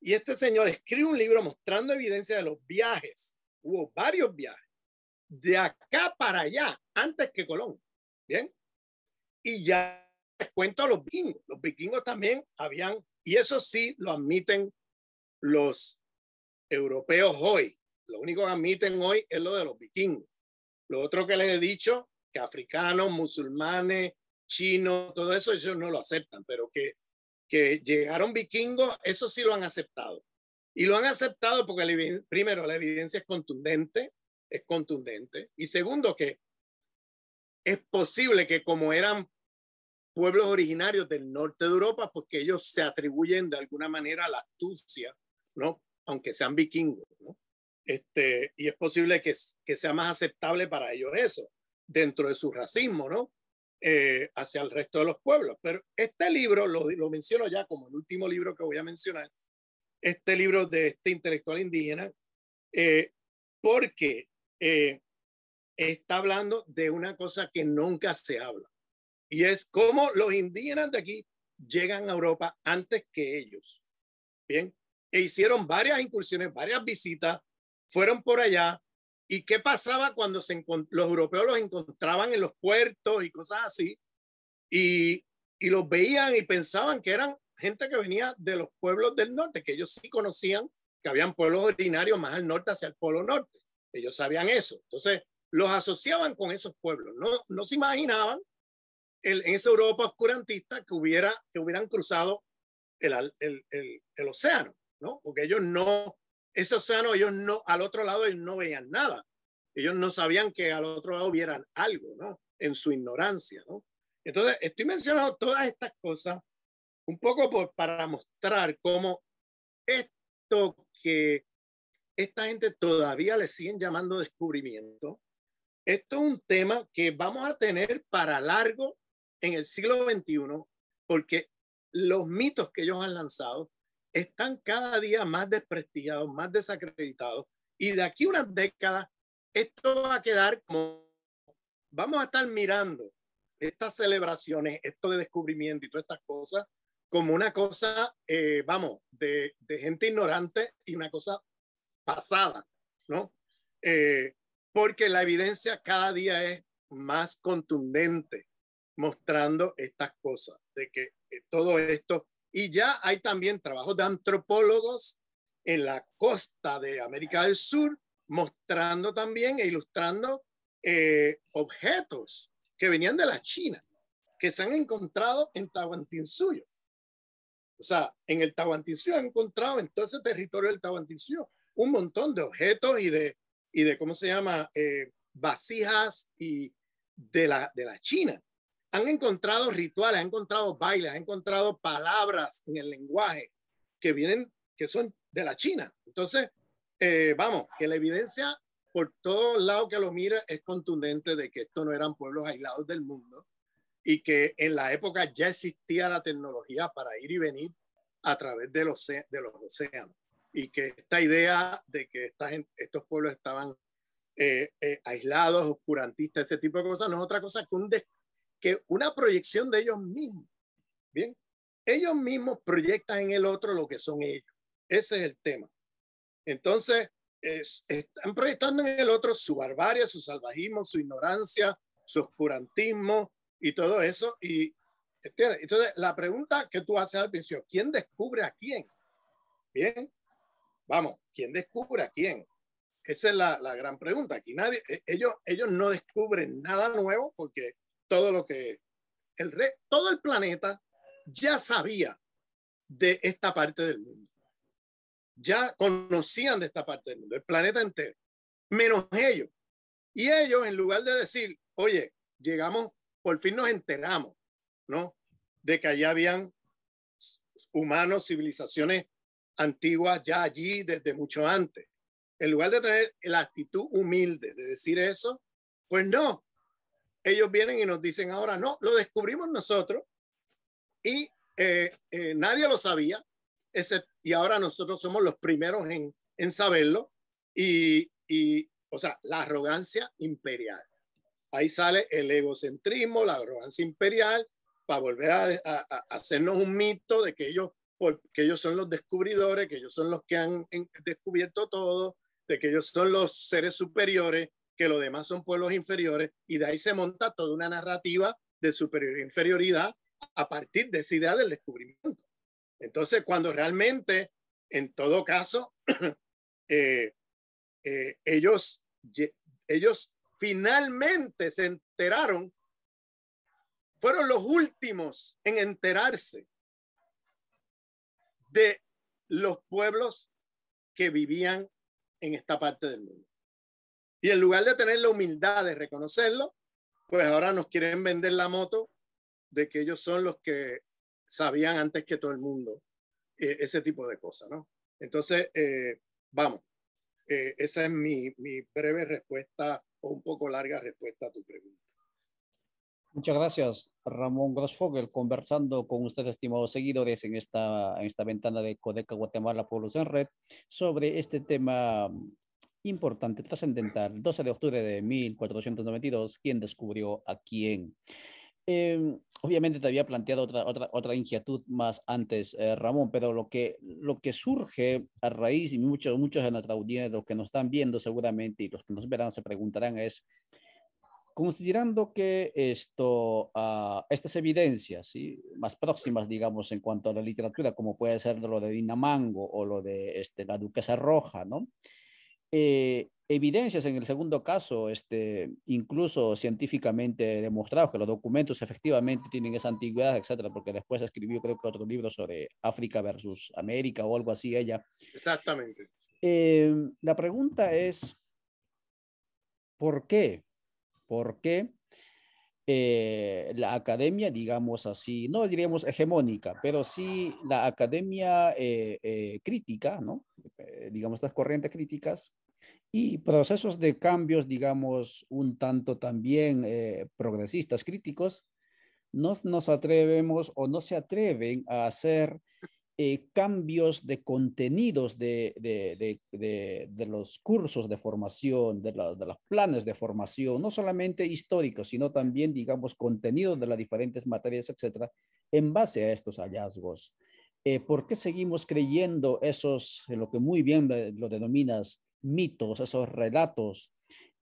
Y este señor escribe un libro mostrando evidencia de los viajes. Hubo varios viajes de acá para allá, antes que Colón. Bien. Y ya les cuento a los vikingos. Los vikingos también habían, y eso sí lo admiten los europeos hoy. Lo único que admiten hoy es lo de los vikingos. Lo otro que les he dicho, que africanos, musulmanes, chinos, todo eso, ellos no lo aceptan, pero que que llegaron vikingos, eso sí lo han aceptado. Y lo han aceptado porque, primero, la evidencia es contundente, es contundente. Y segundo, que es posible que como eran pueblos originarios del norte de Europa, porque pues ellos se atribuyen de alguna manera a la astucia, ¿no? Aunque sean vikingos, ¿no? Este, y es posible que, que sea más aceptable para ellos eso, dentro de su racismo, ¿no? Eh, hacia el resto de los pueblos. Pero este libro, lo, menciono ya como el último libro que voy a mencionar, este libro de este intelectual indígena, eh, porque eh, está hablando de una cosa que nunca se habla, y es cómo los indígenas de aquí llegan a Europa antes que ellos. Bien, e hicieron varias incursiones, varias visitas, fueron por allá, ¿Y qué pasaba cuando los europeos los encontraban en los puertos y cosas así? Y, los veían y pensaban que eran gente que venía de los pueblos del norte, que ellos sí conocían que habían pueblos originarios más al norte hacia el polo norte. Ellos sabían eso. Entonces, los asociaban con esos pueblos. No, no se imaginaban en esa Europa oscurantista que, hubiera, que hubieran cruzado el, el, el, océano, ¿no? Porque ellos no ese océano ellos no, al otro lado ellos no veían nada. Ellos no sabían que al otro lado vieran algo, ¿no? En su ignorancia, ¿no? Entonces, estoy mencionando todas estas cosas un poco para mostrar cómo esto que esta gente todavía le siguen llamando descubrimiento, esto es un tema que vamos a tener para largo en el siglo XXI, porque los mitos que ellos han lanzado están cada día más desprestigiados, más desacreditados. Y de aquí a unas décadas, esto va a quedar como, vamos a estar mirando estas celebraciones, esto de descubrimiento y todas estas cosas, como una cosa, eh, vamos, de, gente ignorante y una cosa pasada, ¿no? Eh, porque la evidencia cada día es más contundente mostrando estas cosas, de que eh, todo esto y ya hay también trabajos de antropólogos en la costa de América del Sur, mostrando también e ilustrando eh, objetos que venían de la China, que se han encontrado en Tahuantinsuyo. O sea, en el Tahuantinsuyo han encontrado en todo ese territorio del Tahuantinsuyo un montón de objetos y de, y ¿cómo se llama? Eh, vasijas y de la China han encontrado rituales, han encontrado bailes, han encontrado palabras en el lenguaje que vienen, que son de la China. Entonces, eh, vamos, que la evidencia por todos lado que lo mira es contundente de que estos no eran pueblos aislados del mundo y que en la época ya existía la tecnología para ir y venir a través de los, de los océanos. Y que esta idea de que estas estos pueblos estaban eh, eh, aislados, oscurantistas, ese tipo de cosas, no es otra cosa que un, descubrimiento que una proyección de ellos mismos. Bien, ellos mismos proyectan en el otro lo que son ellos. Ese es el tema. Entonces, están proyectando en el otro su barbarie, su salvajismo, su ignorancia, su oscurantismo y todo eso. Y, Entonces, la pregunta que tú haces al principio, ¿quién descubre a quién? Bien, vamos, ¿quién descubre a quién? Esa es la, la gran pregunta. Aquí nadie, e, ellos, ellos no descubren nada nuevo porque todo lo que el re, todo el planeta ya sabía de esta parte del mundo. Ya conocían de esta parte del mundo, el planeta entero, menos ellos. Y ellos, en lugar de decir, oye, llegamos, por fin nos enteramos, ¿no? De que allá habían humanos, civilizaciones antiguas ya allí desde mucho antes. En lugar de tener la actitud humilde de decir eso, pues no, ellos vienen y nos dicen ahora, no, lo descubrimos nosotros y eh, eh, nadie lo sabía, ese, y ahora nosotros somos los primeros en, en saberlo. Y, y, o sea, la arrogancia imperial. Ahí sale el egocentrismo, la arrogancia imperial, para volver a, hacernos un mito de que ellos, que ellos son los descubridores, que ellos son los que han descubierto todo, de que ellos son los seres superiores, que los demás son pueblos inferiores, y de ahí se monta toda una narrativa de superior e inferioridad a partir de esa idea del descubrimiento. Entonces, cuando realmente, en todo caso, eh, eh, ellos, ellos finalmente se enteraron, fueron los últimos en enterarse de los pueblos que vivían en esta parte del mundo. Y en lugar de tener la humildad de reconocerlo, pues ahora nos quieren vender la moto de que ellos son los que sabían antes que todo el mundo eh, ese tipo de cosas, ¿no? Entonces, eh, vamos, eh, esa es mi, mi, breve respuesta o un poco larga respuesta a tu pregunta. Muchas gracias, Ramón Grossfogel, conversando con usted estimados seguidores, en esta, en esta ventana de Codeca Guatemala Pueblos en Red sobre este tema importante, trascendental. 12 de octubre de 1492, ¿quién descubrió a quién? Em, obviamente te había planteado otra, otra, otra inquietud más antes, eh, Ramón, pero lo que, lo que surge a raíz, y muchos, muchos de nuestra audiencia, los que nos están viendo seguramente y los que nos verán se preguntarán es, considerando que esto, ah, estas evidencias ¿sí? más próximas, digamos, en cuanto a la literatura, como puede ser lo de Dinamango o lo de este, la Duquesa Roja, ¿no? Eh, evidencias en el segundo caso, este, incluso científicamente demostrados que los documentos efectivamente tienen esa antigüedad, etcétera, porque después escribió creo que otro libro sobre África versus América o algo así ella. Exactamente. Eh, la pregunta es, ¿por qué? ¿Por qué eh, la academia, digamos así, no diríamos hegemónica, pero sí la academia eh, eh, crítica, ¿no? digamos las corrientes críticas y procesos de cambios, digamos, un tanto también progresistas, críticos, no nos atrevemos o no se atreven a hacer eh, cambios de contenidos de, los cursos de formación, de, los planes de formación, no solamente históricos, sino también, digamos, contenidos de las diferentes materias, etcétera, en base a estos hallazgos. Eh, ¿Por qué seguimos creyendo esos, lo que muy bien lo denominas, mitos, esos relatos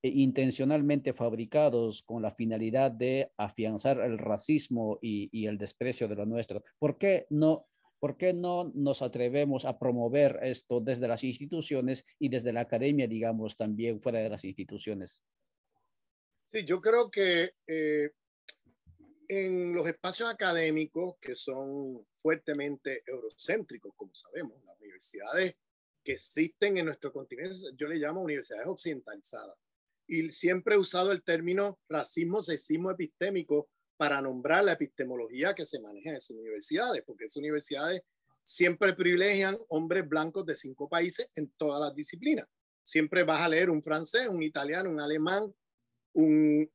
eh, intencionalmente fabricados con la finalidad de afianzar el racismo y, y el desprecio de lo nuestro? ¿Por qué no ¿Por qué no nos atrevemos a promover esto desde las instituciones y desde la academia, digamos, también fuera de las instituciones? Sí, yo creo que eh, en los espacios académicos que son fuertemente eurocéntricos, como sabemos, las universidades que existen en nuestro continente, yo le llamo universidades occidentalizadas. Y siempre he usado el término racismo, sexismo epistémico para nombrar la epistemología que se maneja en sus universidades, porque esas universidades siempre privilegian hombres blancos de cinco países en todas las disciplinas. Siempre vas a leer un francés, un italiano, un alemán, un,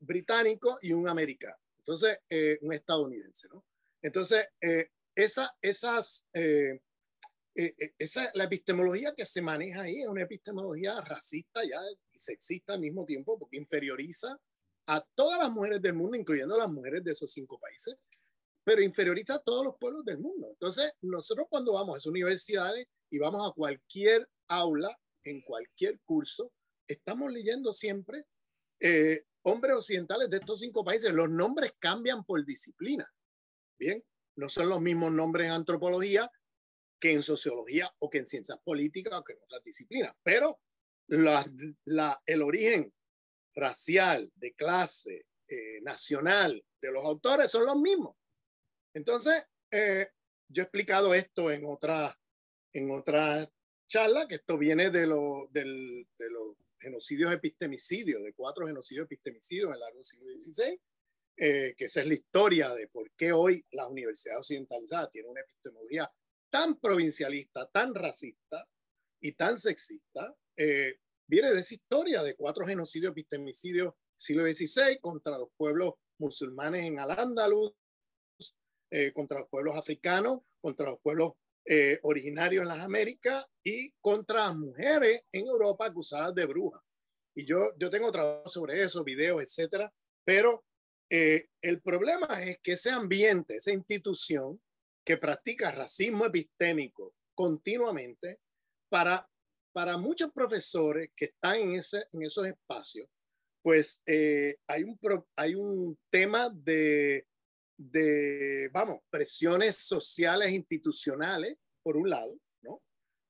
británico y un americano. Entonces, eh, un estadounidense, ¿no? Entonces, eh, esa, esas, eh, esa, la epistemología que se maneja ahí es una epistemología racista ya y sexista al mismo tiempo, porque inferioriza a todas las mujeres del mundo, incluyendo las mujeres de esos cinco países, pero inferioriza a todos los pueblos del mundo. Entonces, nosotros cuando vamos a esas universidades y vamos a cualquier aula, en cualquier curso, estamos leyendo siempre eh, hombres occidentales de estos cinco países. Los nombres cambian por disciplina. Bien, no son los mismos nombres en antropología que en sociología o que en ciencias políticas o que en otras disciplinas, pero la, el origen racial, de clase, eh, nacional de los autores son los mismos. Entonces, eh, yo he explicado esto en otra, en otra charla, que esto viene de, lo, de los genocidios epistemicidios, de cuatro genocidios epistemicidios en el largo siglo XVI, eh, que esa es la historia de por qué hoy la universidad occidentalizada tiene una epistemología tan provincialista, tan racista y tan sexista, viene de esa historia de cuatro genocidios, epistemicidios, siglo XVI, contra los pueblos musulmanes en Al-Ándalus, eh, contra los pueblos africanos, contra los pueblos eh, originarios en las Américas y contra las mujeres en Europa acusadas de brujas. Y yo, yo tengo trabajo sobre eso, videos, etcétera, pero eh, el problema es que ese ambiente, esa institución que practica racismo epistémico continuamente para para muchos profesores que están en, ese, en esos espacios, pues eh, hay, un hay un tema de, vamos, presiones sociales, institucionales, por un lado, ¿no?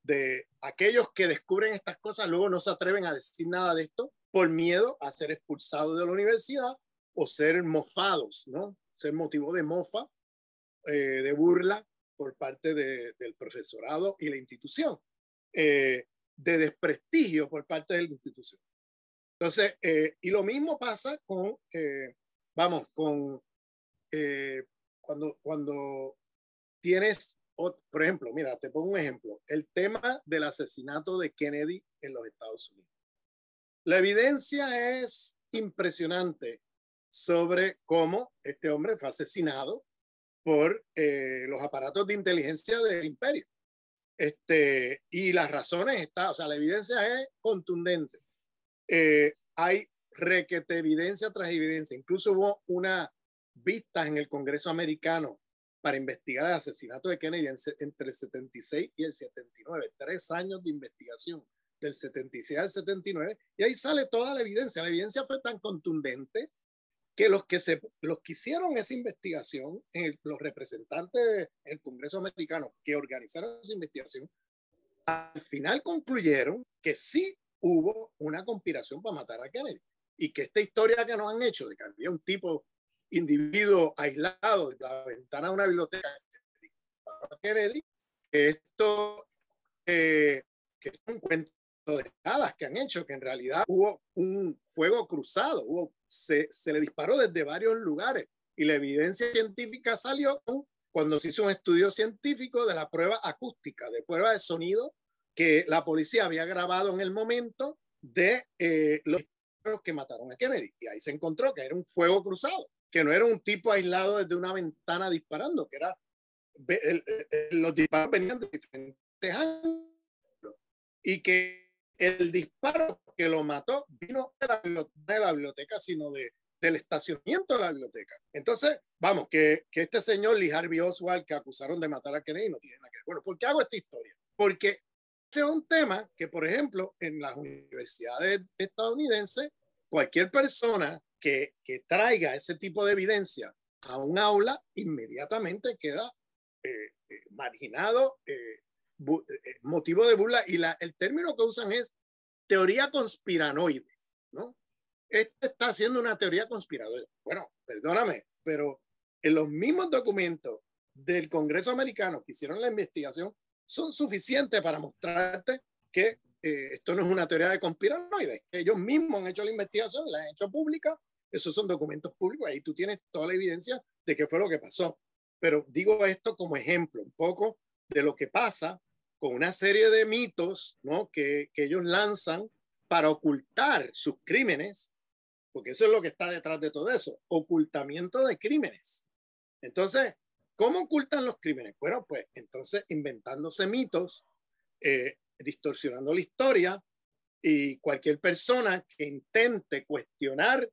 De aquellos que descubren estas cosas, luego no se atreven a decir nada de esto por miedo a ser expulsados de la universidad o ser mofados, ¿no? Ser motivo de mofa, eh, de burla por parte del profesorado y la institución. Eh, de desprestigio por parte de la institución. Entonces, eh, y lo mismo pasa con, eh, vamos, con eh, cuando, cuando tienes, por ejemplo, mira, te pongo un ejemplo, el tema del asesinato de Kennedy en los Estados Unidos. La evidencia es impresionante sobre cómo este hombre fue asesinado por los aparatos de inteligencia del imperio. Este, y las razones están, o sea, la evidencia es contundente. Eh, hay requete evidencia tras evidencia. Incluso hubo una vista en el Congreso americano para investigar el asesinato de Kennedy entre el 76 y el 79. Tres años de investigación del 76 al 79. Y ahí sale toda la evidencia. La evidencia fue tan contundente que los que, se, los hicieron esa investigación, los representantes del Congreso americano que organizaron esa investigación, al final concluyeron que sí hubo una conspiración para matar a Kennedy y que esta historia que nos han hecho de que había un tipo, individuo aislado de la ventana de una biblioteca, que esto eh, que es un cuento que han hecho, que en realidad hubo un fuego cruzado, hubo, se, se, le disparó desde varios lugares y la evidencia científica salió cuando se hizo un estudio científico de la prueba acústica, de prueba de sonido que la policía había grabado en el momento de eh, los que mataron a Kennedy. Y ahí se encontró que era un fuego cruzado, que no era un tipo aislado desde una ventana disparando, que era los disparos venían de diferentes ángulos y que el disparo que lo mató vino de la, biblioteca, sino de, del estacionamiento de la biblioteca. Entonces, vamos, que, este señor Lee Harvey Oswald, que acusaron de matar a Kennedy, no tiene nada que ver. Bueno, ¿por qué hago esta historia? Porque ese es un tema que, por ejemplo, en las universidades estadounidenses, cualquier persona que, traiga ese tipo de evidencia a un aula, inmediatamente queda eh, eh, marginado, eh, eh, eh, motivo de burla y la, el término que usan es teoría conspiranoide, ¿no? Este está haciendo una teoría conspiradora. Bueno, perdóname, pero en los mismos documentos del Congreso americano que hicieron la investigación son suficientes para mostrarte que eh, esto no es una teoría de conspiranoides. Ellos mismos han hecho la investigación, la han hecho pública, esos son documentos públicos, ahí tú tienes toda la evidencia de qué fue lo que pasó. Pero digo esto como ejemplo un poco de lo que pasa con una serie de mitos ¿no? que, ellos lanzan para ocultar sus crímenes, porque eso es lo que está detrás de todo eso, ocultamiento de crímenes. Entonces, ¿cómo ocultan los crímenes? Bueno, pues entonces inventándose mitos, eh, distorsionando la historia y cualquier persona que intente cuestionar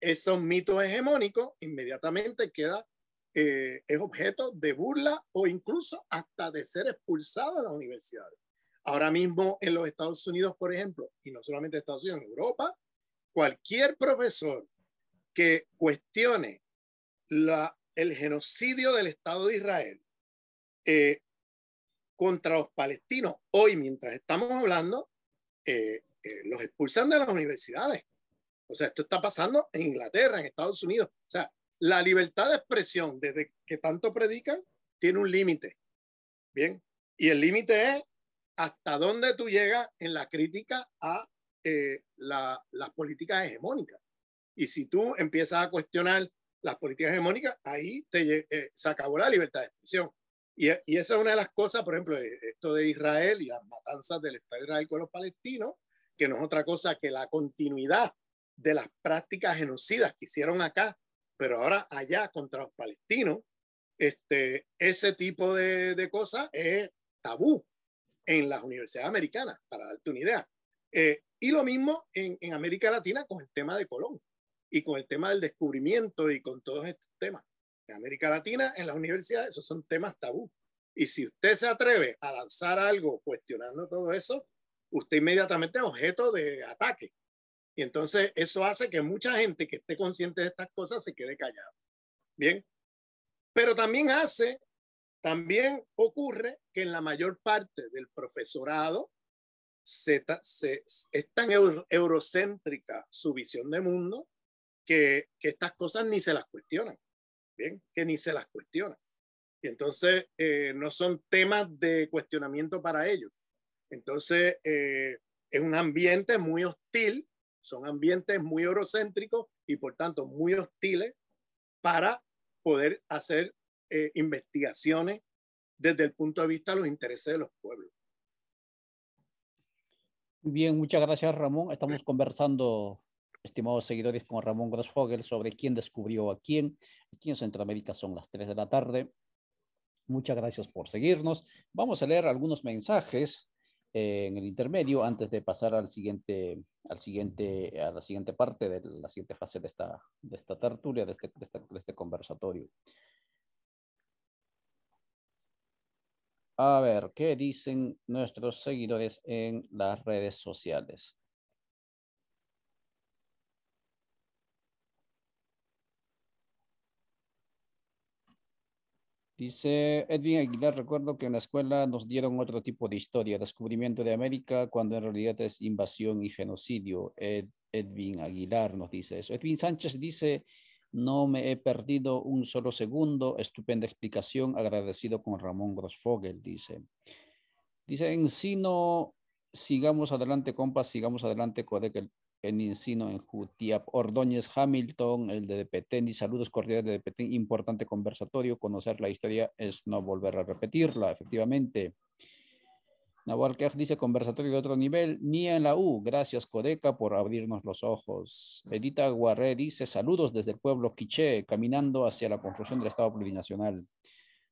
esos mitos hegemónicos inmediatamente queda eh, es objeto de burla o incluso hasta de ser expulsado de las universidades. Ahora mismo en los Estados Unidos, por ejemplo, y no solamente Estados Unidos, en Europa, cualquier profesor que cuestione el genocidio del Estado de Israel eh, contra los palestinos, hoy mientras estamos hablando, eh, los expulsan de las universidades. O sea, esto está pasando en Inglaterra, en Estados Unidos. O sea, la libertad de expresión, desde que tanto predican, tiene un límite. Bien, y el límite es hasta dónde tú llegas en la crítica a eh, las políticas hegemónicas. Y si tú empiezas a cuestionar las políticas hegemónicas, ahí te, eh, se acabó la libertad de expresión. Y, y, esa es una de las cosas, por ejemplo, eh, esto de Israel y las matanzas del Estado de Israel con los palestinos, que no es otra cosa que la continuidad de las prácticas genocidas que hicieron acá pero ahora allá contra los palestinos, este, ese tipo de, de cosas es tabú en las universidades americanas, para darte una idea. Eh, y lo mismo en, en, América Latina con el tema de Colón y con el tema del descubrimiento y con todos estos temas. En América Latina, en las universidades, esos son temas tabú. Y si usted se atreve a lanzar algo cuestionando todo eso, usted inmediatamente es objeto de ataque y entonces eso hace que mucha gente que esté consciente de estas cosas se quede callada. Bien. Pero también hace, también ocurre que en la mayor parte del profesorado es tan eurocéntrica su visión de mundo que, que, estas cosas ni se las cuestionan. Bien, que ni se las cuestionan. Y entonces eh, no son temas de cuestionamiento para ellos. Entonces eh, es un ambiente muy hostil son ambientes muy eurocéntricos y por tanto muy hostiles para poder hacer eh, investigaciones desde el punto de vista de los intereses de los pueblos. Bien, muchas gracias Ramón. Estamos conversando, estimados seguidores, con Ramón Grossfogel sobre quién descubrió a quién. Aquí en Centroamérica son las 3 de la tarde. Muchas gracias por seguirnos. Vamos a leer algunos mensajes eh, en el intermedio antes de pasar al siguiente, al siguiente, a la siguiente parte, de la siguiente fase de esta, de esta tertulia, de este, de este, este conversatorio. A ver, ¿qué dicen nuestros seguidores en las redes sociales? Dice Edwin Aguilar, recuerdo que en la escuela nos dieron otro tipo de historia, descubrimiento de América, cuando en realidad es invasión y genocidio. Edwin Aguilar nos dice eso. Edwin Sánchez dice, no me he perdido un solo segundo, estupenda explicación, agradecido con Ramón Grossfogel, dice. Dice no, sigamos adelante, compas, sigamos adelante, Codec en Insino, en Jutiap, Ordóñez Hamilton, el de Petén, saludos cordiales de Petén, importante conversatorio, conocer la historia es no volver a repetirla, efectivamente. Nahual dice conversatorio de otro nivel, ni en la U, gracias Codeca por abrirnos los ojos. Edita Aguaré dice saludos desde el pueblo Quiché, caminando hacia la construcción del Estado plurinacional.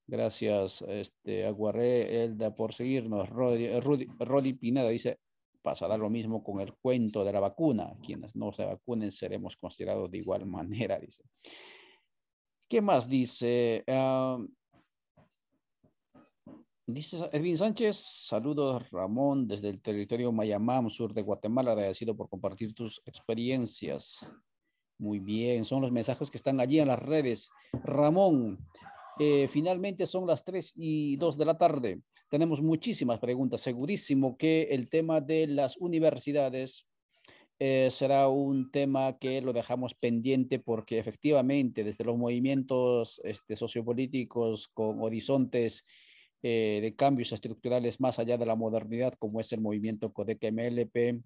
Gracias este, Aguaré, Elda, por seguirnos. Rodi Pineda dice pasará lo mismo con el cuento de la vacuna. Quienes no se vacunen seremos considerados de igual manera, dice. ¿Qué más dice? Ah, dice Edwin Sánchez, saludos Ramón desde el territorio Mayamam, sur de Guatemala, agradecido por compartir tus experiencias. Muy bien, son los mensajes que están allí en las redes. Ramón, eh, finalmente son las 3 y 2 de la tarde. Tenemos muchísimas preguntas. Segurísimo que el tema de las universidades eh, será un tema que lo dejamos pendiente porque efectivamente desde los movimientos este, sociopolíticos con horizontes eh, de cambios estructurales más allá de la modernidad, como es el movimiento Codec MLP,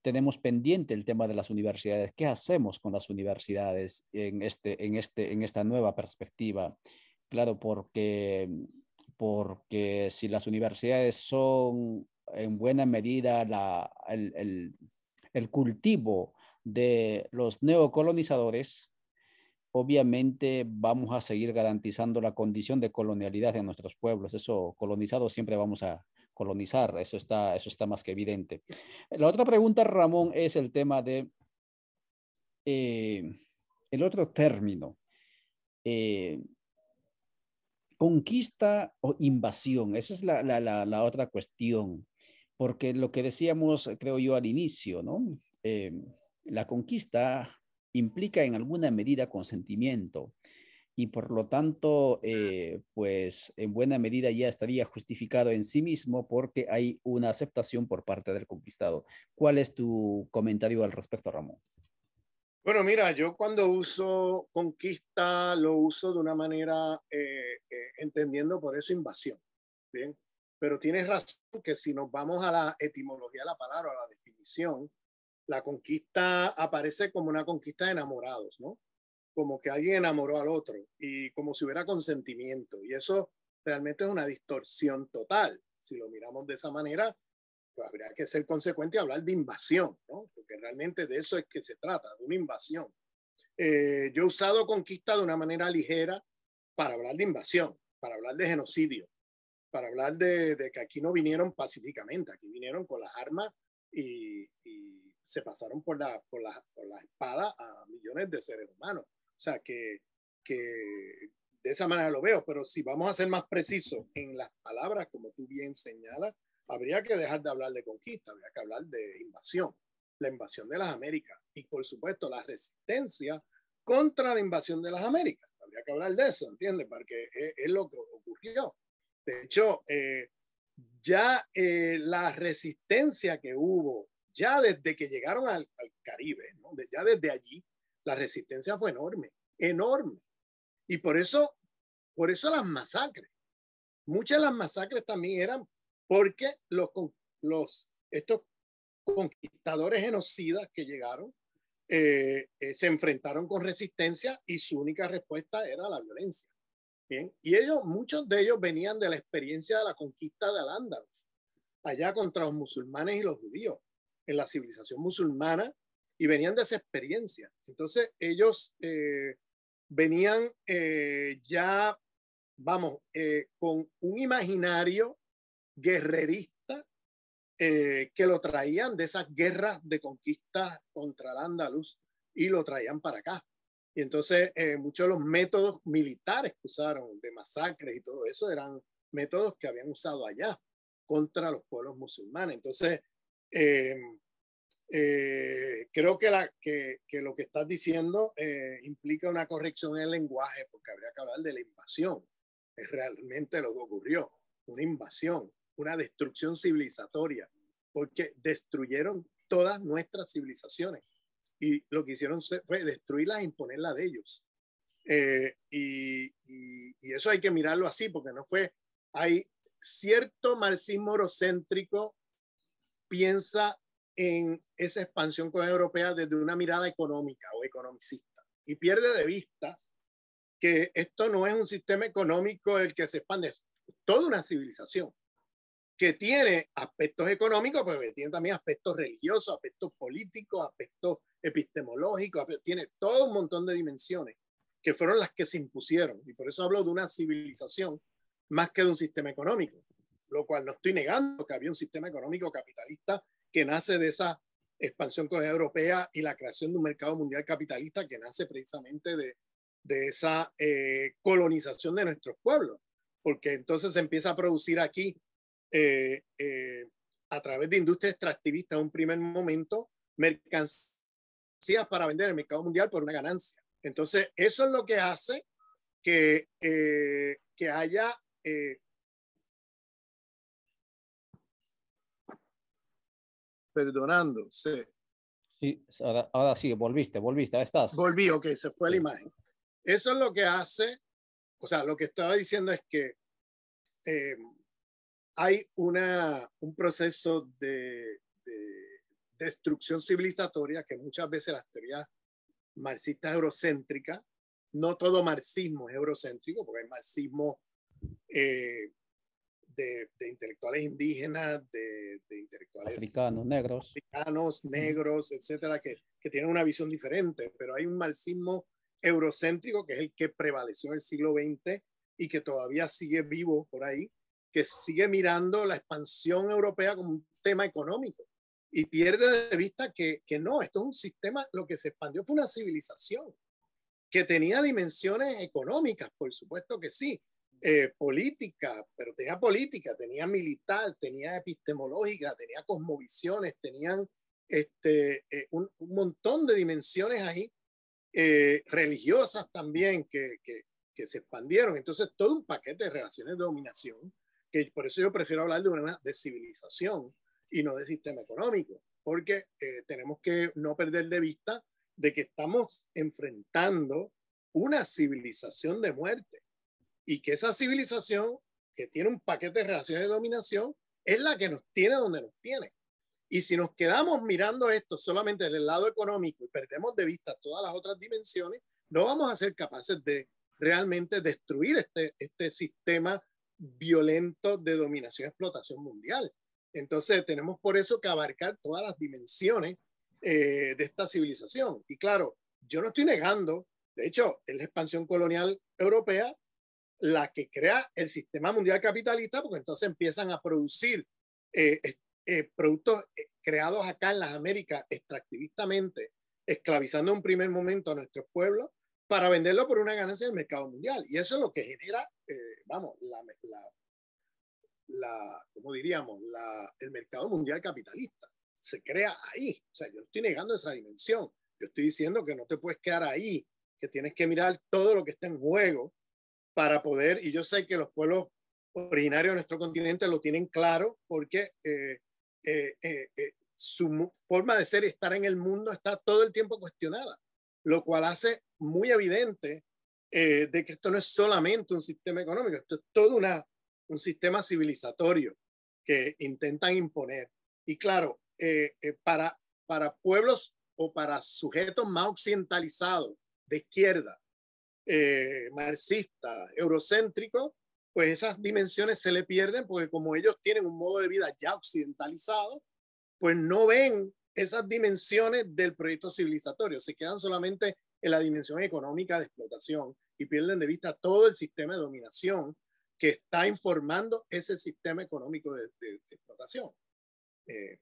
tenemos pendiente el tema de las universidades. ¿Qué hacemos con las universidades en este, este, esta nueva perspectiva? Claro, porque, porque si las universidades son en buena medida el, cultivo de los neocolonizadores, obviamente vamos a seguir garantizando la condición de colonialidad en nuestros pueblos. Eso, colonizados siempre vamos a colonizar, eso está, eso está más que evidente. La otra pregunta, Ramón, es el tema de eh, el otro término, eh, conquista o invasión, esa es la, otra cuestión, porque lo que decíamos, eh, creo yo, al inicio, ¿no? Eh, la conquista implica en alguna medida consentimiento y por lo tanto, eh, pues en buena medida ya estaría justificado en sí mismo porque hay una aceptación por parte del conquistado. ¿Cuál es tu comentario al respecto, Ramón? Bueno, mira, yo cuando uso conquista lo uso de una manera eh, eh, entendiendo por eso invasión. Bien, pero tienes razón que si nos vamos a la etimología de la palabra, a la definición, la conquista aparece como una conquista de enamorados, ¿no? Como que alguien enamoró al otro y como si hubiera consentimiento. Y eso realmente es una distorsión total. Si lo miramos de esa manera, pues habría que ser consecuente y hablar de invasión, ¿no? Porque realmente de eso es que se trata, de una invasión. Eh, yo he usado conquista de una manera ligera para hablar de invasión, para hablar de genocidio, para hablar de, que aquí no vinieron pacíficamente, aquí vinieron con las armas y, y se pasaron por la, por, la, por la espada a millones de seres humanos. O sea, que, que de esa manera lo veo, pero si vamos a ser más precisos en las palabras, como tú bien señalas, habría que dejar de hablar de conquista, habría que hablar de invasión, la invasión de las Américas y por supuesto la resistencia contra la invasión de las Américas. Habría que hablar de eso, ¿entiendes? Porque es, lo que ocurrió. De hecho, eh, ya eh, la resistencia que hubo, ya desde que llegaron al, Caribe, ya desde allí, la resistencia fue enorme, enorme. Y por eso, por eso las masacres. Muchas de las masacres también eran porque los, los, estos conquistadores genocidas que llegaron eh, eh, se enfrentaron con resistencia y su única respuesta era la violencia. Bien, y ellos, muchos de ellos venían de la experiencia de la conquista de al allá contra los musulmanes y los judíos, en la civilización musulmana, y venían de esa experiencia. Entonces, ellos eh, venían ya, vamos, con un imaginario guerrerista eh, que lo traían de esas guerras de conquista contra el andaluz y lo traían para acá. Y entonces eh, muchos de los métodos militares que usaron de masacres y todo eso eran métodos que habían usado allá contra los pueblos musulmanes. Entonces, em, eh, creo que, lo que estás diciendo implica una corrección en el lenguaje, porque habría que hablar de la invasión. Es realmente lo que ocurrió, una invasión una destrucción civilizatoria, porque destruyeron todas nuestras civilizaciones y lo que hicieron fue destruirlas e imponerlas de ellos. Eh, y, eso hay que mirarlo así, porque no fue, hay cierto marxismo eurocéntrico piensa en esa expansión con europea desde una mirada económica o economicista y pierde de vista que esto no es un sistema económico el que se expande, es toda una civilización que tiene aspectos económicos, pero tiene también aspectos religiosos, aspectos políticos, aspectos epistemológicos, tiene todo un montón de dimensiones que fueron las que se impusieron. Y por eso hablo de una civilización más que de un sistema económico, lo cual no estoy negando que había un sistema económico capitalista que nace de esa expansión colonial europea y la creación de un mercado mundial capitalista que nace precisamente de, esa eh, colonización de nuestros pueblos, porque entonces se empieza a producir aquí eh, eh, a través de industria extractivista en un primer momento mercancías para vender en el mercado mundial por una ganancia. Entonces, eso es lo que hace que, eh, que haya... perdonando, sí. Sí, ahora, sí, volviste, volviste, estás. Volví, ok, se fue la imagen. Eso es lo que hace, o sea, lo que estaba diciendo es que eh, hay una, un proceso de, destrucción civilizatoria que muchas veces las teorías marxistas eurocéntricas, no todo marxismo es eurocéntrico, porque hay marxismo eh, de, intelectuales indígenas, de, de intelectuales africanos, negros, africanos, negros, etcétera, que, que, tienen una visión diferente, pero hay un marxismo eurocéntrico que es el que prevaleció en el siglo XX y que todavía sigue vivo por ahí, que sigue mirando la expansión europea como un tema económico y pierde de vista que, que no, esto es un sistema, lo que se expandió fue una civilización que tenía dimensiones económicas, por supuesto que sí, eh, política, pero tenía política, tenía militar, tenía epistemológica, tenía cosmovisiones, tenían este, eh, un, montón de dimensiones ahí, eh, religiosas también, que, que, que, se expandieron. Entonces, todo un paquete de relaciones de dominación que por eso yo prefiero hablar de una de civilización y no de sistema económico, porque eh, tenemos que no perder de vista de que estamos enfrentando una civilización de muerte y que esa civilización que tiene un paquete de relaciones de dominación es la que nos tiene donde nos tiene. Y si nos quedamos mirando esto solamente del el lado económico y perdemos de vista todas las otras dimensiones, no vamos a ser capaces de realmente destruir este, este sistema violento de dominación y explotación mundial. Entonces tenemos por eso que abarcar todas las dimensiones eh, de esta civilización. Y claro, yo no estoy negando, de hecho, es la expansión colonial europea la que crea el sistema mundial capitalista, porque entonces empiezan a producir eh, eh, productos creados acá en las Américas extractivistamente, esclavizando en un primer momento a nuestros pueblos, para venderlo por una ganancia del mercado mundial. Y eso es lo que genera, eh, vamos, la, la, ¿cómo diríamos? La, el mercado mundial capitalista. Se crea ahí. O sea, yo no estoy negando esa dimensión. Yo estoy diciendo que no te puedes quedar ahí, que tienes que mirar todo lo que está en juego para poder, y yo sé que los pueblos originarios de nuestro continente lo tienen claro porque eh, eh, su forma de ser y estar en el mundo está todo el tiempo cuestionada, lo cual hace muy evidente eh, de que esto no es solamente un sistema económico, esto es todo una, un sistema civilizatorio que intentan imponer. Y claro, eh, eh, para, para pueblos o para sujetos más occidentalizados, de izquierda, marxista, eurocéntrico, pues esas dimensiones se le pierden porque como ellos tienen un modo de vida ya occidentalizado, pues no ven esas dimensiones del proyecto civilizatorio, se quedan solamente en la dimensión económica de explotación y pierden de vista todo el sistema de dominación que está informando ese sistema económico de, explotación. Eh,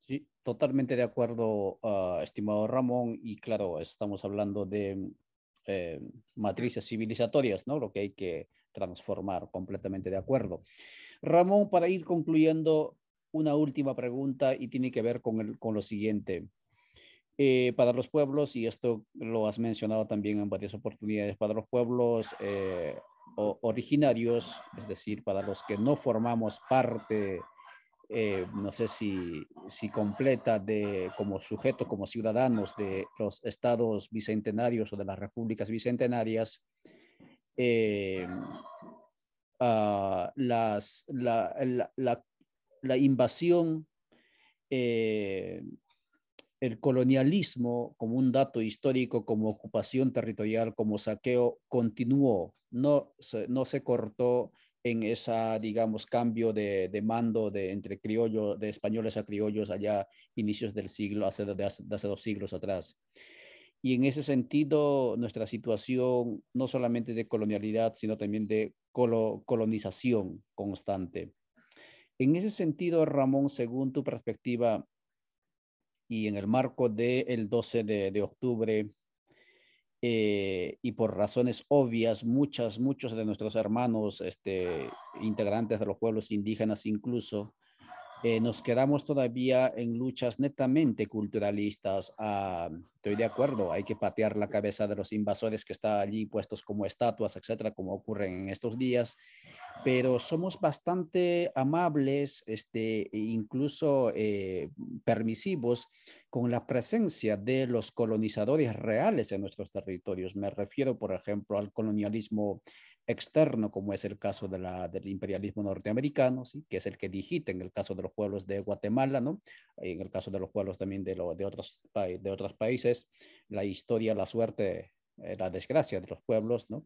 sí, totalmente de acuerdo, ah, estimado Ramón. Y claro, estamos hablando de eh, matrices civilizatorias, ¿no? Lo que hay que transformar, completamente de acuerdo. Ramón, para ir concluyendo, una última pregunta y tiene que ver con, el, con lo siguiente. Eh, para los pueblos, y esto lo has mencionado también en varias oportunidades, para los pueblos eh, originarios, es decir, para los que no formamos parte, eh, no sé si, completa de como sujetos, como ciudadanos de los estados bicentenarios o de las repúblicas bicentenarias, ah, las, la, invasión eh, el colonialismo como un dato histórico, como ocupación territorial, como saqueo, continuó, no se, no se cortó en esa, digamos, cambio de, de mando de entre criollos, de españoles a criollos allá inicios del siglo, hace, de, hace, dos siglos atrás. Y en ese sentido, nuestra situación no solamente de colonialidad, sino también de colonización constante. En ese sentido, Ramón, según tu perspectiva, y en el marco del 12 de, de octubre, eh, y por razones obvias, muchas, muchos de nuestros hermanos, este, integrantes de los pueblos indígenas incluso, eh, nos quedamos todavía en luchas netamente culturalistas. Ah, estoy de acuerdo, hay que patear la cabeza de los invasores que están allí puestos como estatuas, etcétera, como ocurren en estos días. Pero somos bastante amables, este, e incluso eh, permisivos con la presencia de los colonizadores reales en nuestros territorios. Me refiero, por ejemplo, al colonialismo externo, como es el caso de la, del imperialismo norteamericano, ¿sí? que es el que digita en el caso de los pueblos de Guatemala, ¿no? en el caso de los pueblos también de, de, otros, de otros países, la historia, la suerte, eh, la desgracia de los pueblos, ¿no?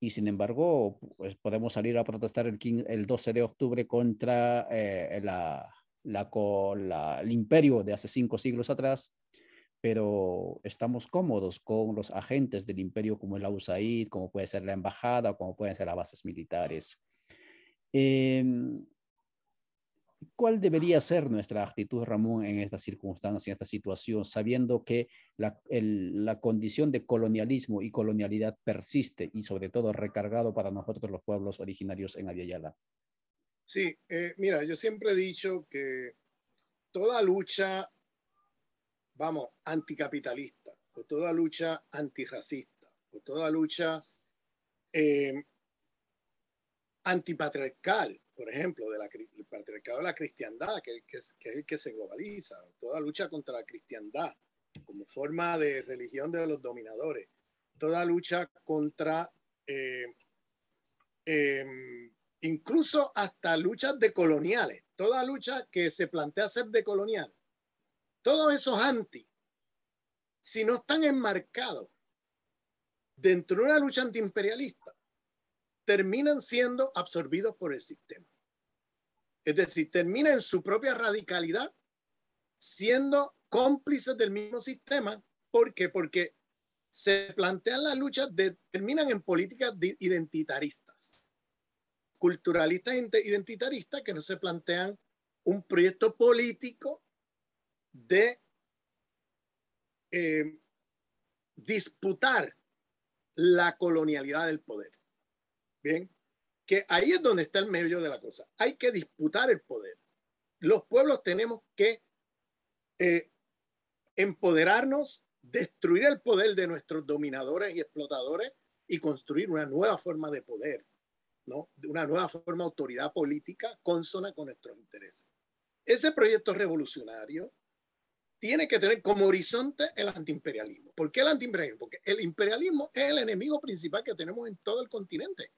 y sin embargo pues, podemos salir a protestar el, 12 de octubre contra eh, la, el imperio de hace cinco siglos atrás, pero estamos cómodos con los agentes del imperio como el la USAID, como puede ser la embajada, como pueden ser las bases militares. Em, ¿Cuál debería ser nuestra actitud, Ramón, en estas circunstancias, en esta situación, sabiendo que la, condición de colonialismo y colonialidad persiste y sobre todo recargado para nosotros los pueblos originarios en Aviala? Sí, eh, mira, yo siempre he dicho que toda lucha vamos, anticapitalista, o toda lucha antirracista, o toda lucha eh, antipatriarcal, por ejemplo, del patriarcado de la cristiandad, que, es el que se globaliza, toda lucha contra la cristiandad como forma de religión de los dominadores, toda lucha contra, eh, em, incluso hasta luchas decoloniales, toda lucha que se plantea ser decolonial todos esos anti, si no están enmarcados dentro de una lucha antiimperialista, terminan siendo absorbidos por el sistema. Es decir, terminan en su propia radicalidad siendo cómplices del mismo sistema. ¿Por qué? Porque se plantean las luchas, terminan en políticas identitaristas, culturalistas identitaristas que no se plantean un proyecto político de eh, disputar la colonialidad del poder. Bien, que ahí es donde está el medio de la cosa. Hay que disputar el poder. Los pueblos tenemos que eh, empoderarnos, destruir el poder de nuestros dominadores y explotadores y construir una nueva forma de poder, ¿no? Una nueva forma de autoridad política consona con nuestros intereses. Ese proyecto revolucionario tiene que tener como horizonte el antiimperialismo. ¿Por qué el antiimperialismo? Porque el imperialismo es el enemigo principal que tenemos en todo el continente.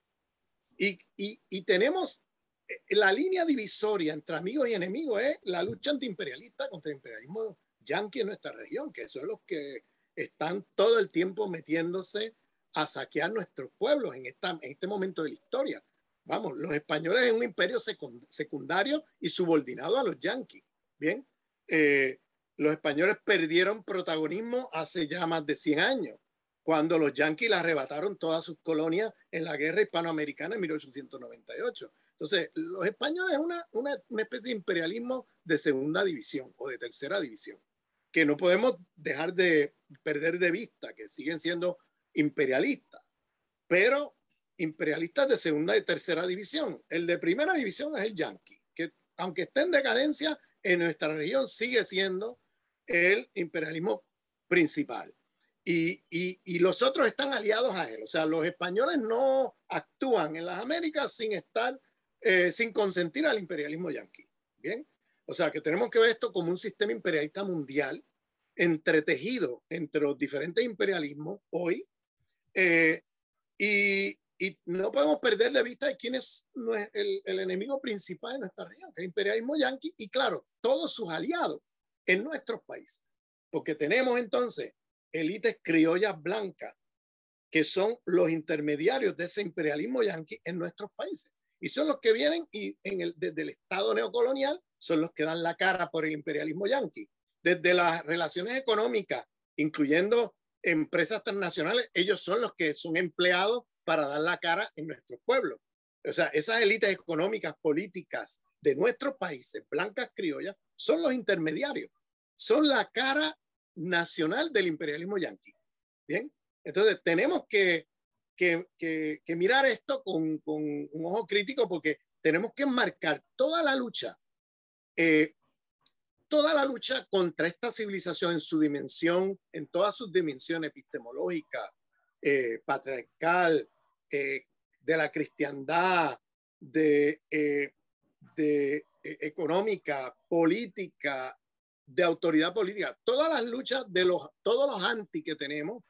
Y, tenemos eh, la línea divisoria entre amigos y enemigos es la lucha antiimperialista contra el imperialismo yanqui en nuestra región, que son los que están todo el tiempo metiéndose a saquear nuestros pueblos en, esta, en este momento de la historia. Vamos, los españoles es un imperio secundario y subordinado a los yanquis. Bien, eh, los españoles perdieron protagonismo hace ya más de 100 años, cuando los yanquis le arrebataron todas sus colonias en la guerra hispanoamericana en 1898. Entonces, los españoles es una, una, especie de imperialismo de segunda división o de tercera división, que no podemos dejar de perder de vista, que siguen siendo imperialistas, pero imperialistas de segunda y tercera división. El de primera división es el yanqui, que aunque esté en decadencia, en nuestra región sigue siendo el imperialismo principal. Y, los otros están aliados a él. O sea, los españoles no actúan en las Américas sin estar, eh, sin consentir al imperialismo yanqui. Bien. O sea, que tenemos que ver esto como un sistema imperialista mundial entretejido entre los diferentes imperialismos hoy. Eh, y, no podemos perder de vista quién es, el, enemigo principal de nuestra región, el imperialismo yanqui y, claro, todos sus aliados en nuestros países. Porque tenemos entonces élites criollas blancas que son los intermediarios de ese imperialismo yanqui en nuestros países. Y son los que vienen y en el, desde el Estado neocolonial son los que dan la cara por el imperialismo yanqui. Desde las relaciones económicas, incluyendo empresas transnacionales, ellos son los que son empleados para dar la cara en nuestros pueblos. O sea, esas élites económicas, políticas, de nuestros países, blancas criollas, son los intermediarios, son la cara nacional del imperialismo yanqui. Bien, entonces tenemos que, mirar esto con, un ojo crítico porque tenemos que enmarcar toda la lucha, eh, toda la lucha contra esta civilización en su dimensión, en todas sus dimensiones epistemológica, eh, patriarcal, eh, de la cristiandad, de de, e, económica, política, de autoridad política. Todas las luchas de los, todos los anti que tenemos,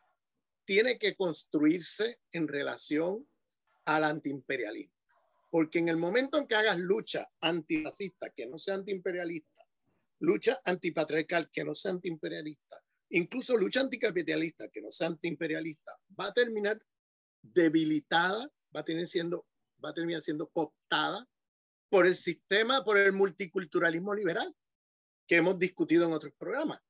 tiene que construirse en relación al antiimperialismo. Porque en el momento en que hagas lucha antirracista, que no sea antiimperialista, lucha antipatriarcal, que no sea antiimperialista, incluso lucha anticapitalista, que no sea antiimperialista, va a terminar debilitada, va a, va a terminar siendo cooptada por el sistema, por el multiculturalismo liberal que hemos discutido en otros programas.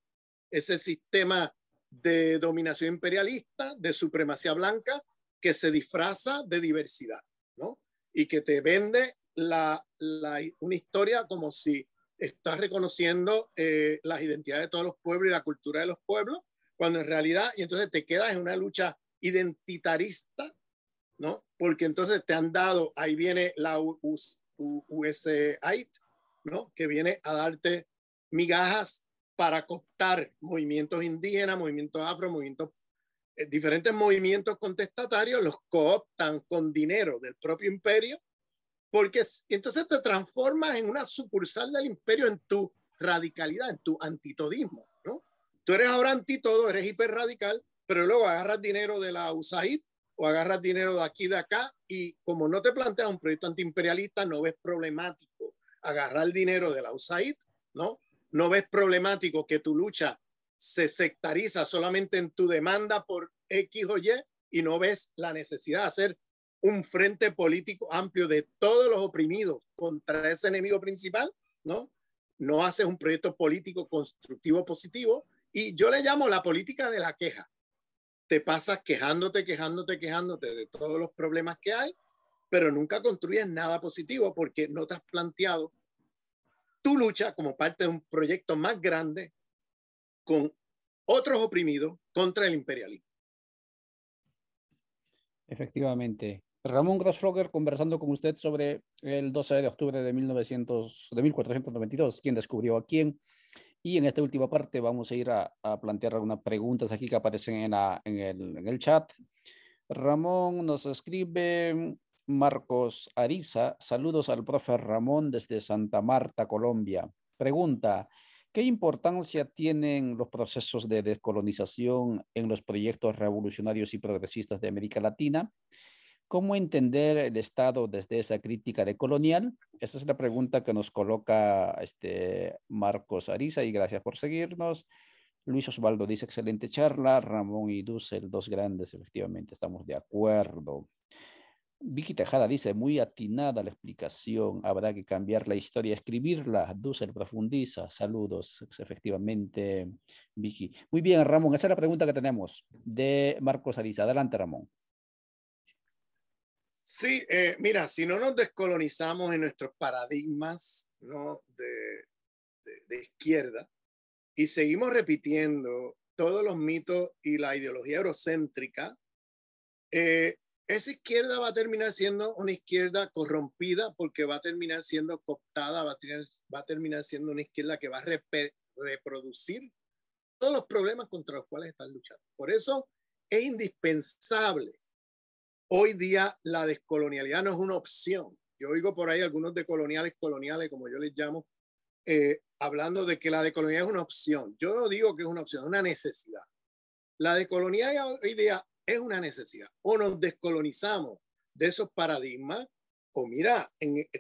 Ese sistema de dominación imperialista, de supremacía blanca, que se disfraza de diversidad, ¿no? Y que te vende la, una historia como si estás reconociendo eh, las identidades de todos los pueblos y la cultura de los pueblos, cuando en realidad, y entonces te quedas en una lucha identitarista, ¿no? Porque entonces te han dado, ahí viene la, USAID, ¿no? que viene a darte migajas para cooptar movimientos indígenas, movimientos afro, movimientos, eh, diferentes movimientos contestatarios, los cooptan con dinero del propio imperio, porque entonces te transformas en una sucursal del imperio en tu radicalidad, en tu antitodismo. ¿no? Tú eres ahora antitodo, eres hiperradical, pero luego agarras dinero de la USAID o agarras dinero de aquí, de acá, y como no te planteas un proyecto antiimperialista, no ves problemático agarrar el dinero de la USAID, ¿no? No ves problemático que tu lucha se sectariza solamente en tu demanda por X o Y y no ves la necesidad de hacer un frente político amplio de todos los oprimidos contra ese enemigo principal, ¿no? No haces un proyecto político constructivo positivo y yo le llamo la política de la queja te pasas quejándote, quejándote, quejándote de todos los problemas que hay, pero nunca construyes nada positivo porque no te has planteado tu lucha como parte de un proyecto más grande con otros oprimidos contra el imperialismo. Efectivamente. Ramón Grossflogger conversando con usted sobre el 12 de octubre de, 1900, de 1492, quién descubrió a quién y en esta última parte vamos a ir a, plantear algunas preguntas aquí que aparecen en, el, en el chat. Ramón nos escribe, Marcos Ariza, saludos al profe Ramón desde Santa Marta, Colombia. Pregunta, ¿qué importancia tienen los procesos de descolonización en los proyectos revolucionarios y progresistas de América Latina? ¿Cómo entender el Estado desde esa crítica de colonial? Esa es la pregunta que nos coloca este Marcos Ariza y gracias por seguirnos. Luis Osvaldo dice, excelente charla. Ramón y Dussel, dos grandes, efectivamente, estamos de acuerdo. Vicky Tejada dice, muy atinada la explicación, habrá que cambiar la historia, escribirla, Dussel profundiza, saludos, efectivamente, Vicky. Muy bien, Ramón, esa es la pregunta que tenemos de Marcos Ariza. Adelante, Ramón. Sí, eh, mira, si no nos descolonizamos en nuestros paradigmas de, izquierda y seguimos repitiendo todos los mitos y la ideología eurocéntrica, eh, esa izquierda va a terminar siendo una izquierda corrompida porque va a terminar siendo cooptada, va a, terminar siendo una izquierda que va a reproducir todos los problemas contra los cuales están luchando. Por eso es indispensable Hoy día la descolonialidad no es una opción. Yo oigo por ahí algunos decoloniales, coloniales, como yo les llamo, eh, hablando de que la decolonialidad es una opción. Yo no digo que es una opción, es una necesidad. La decolonialidad hoy día es una necesidad. O nos descolonizamos de esos paradigmas, o mira,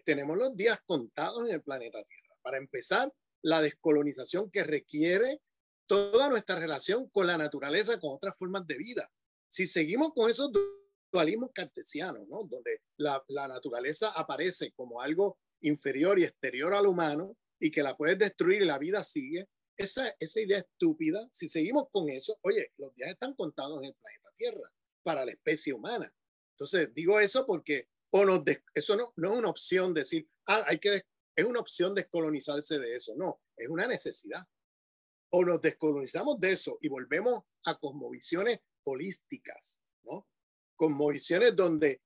tenemos los días contados en el planeta Tierra. Para empezar, la descolonización que requiere toda nuestra relación con la naturaleza, con otras formas de vida. Si seguimos con esos dualismo cartesiano, ¿no? donde la, naturaleza aparece como algo inferior y exterior al humano y que la puedes destruir y la vida sigue. Esa, esa idea estúpida, si seguimos con eso, oye, los días están contados en el planeta Tierra para la especie humana. Entonces, digo eso porque o nos eso no, no es una opción decir, ah, hay que, es una opción descolonizarse de eso. No, es una necesidad. O nos descolonizamos de eso y volvemos a cosmovisiones holísticas, con donde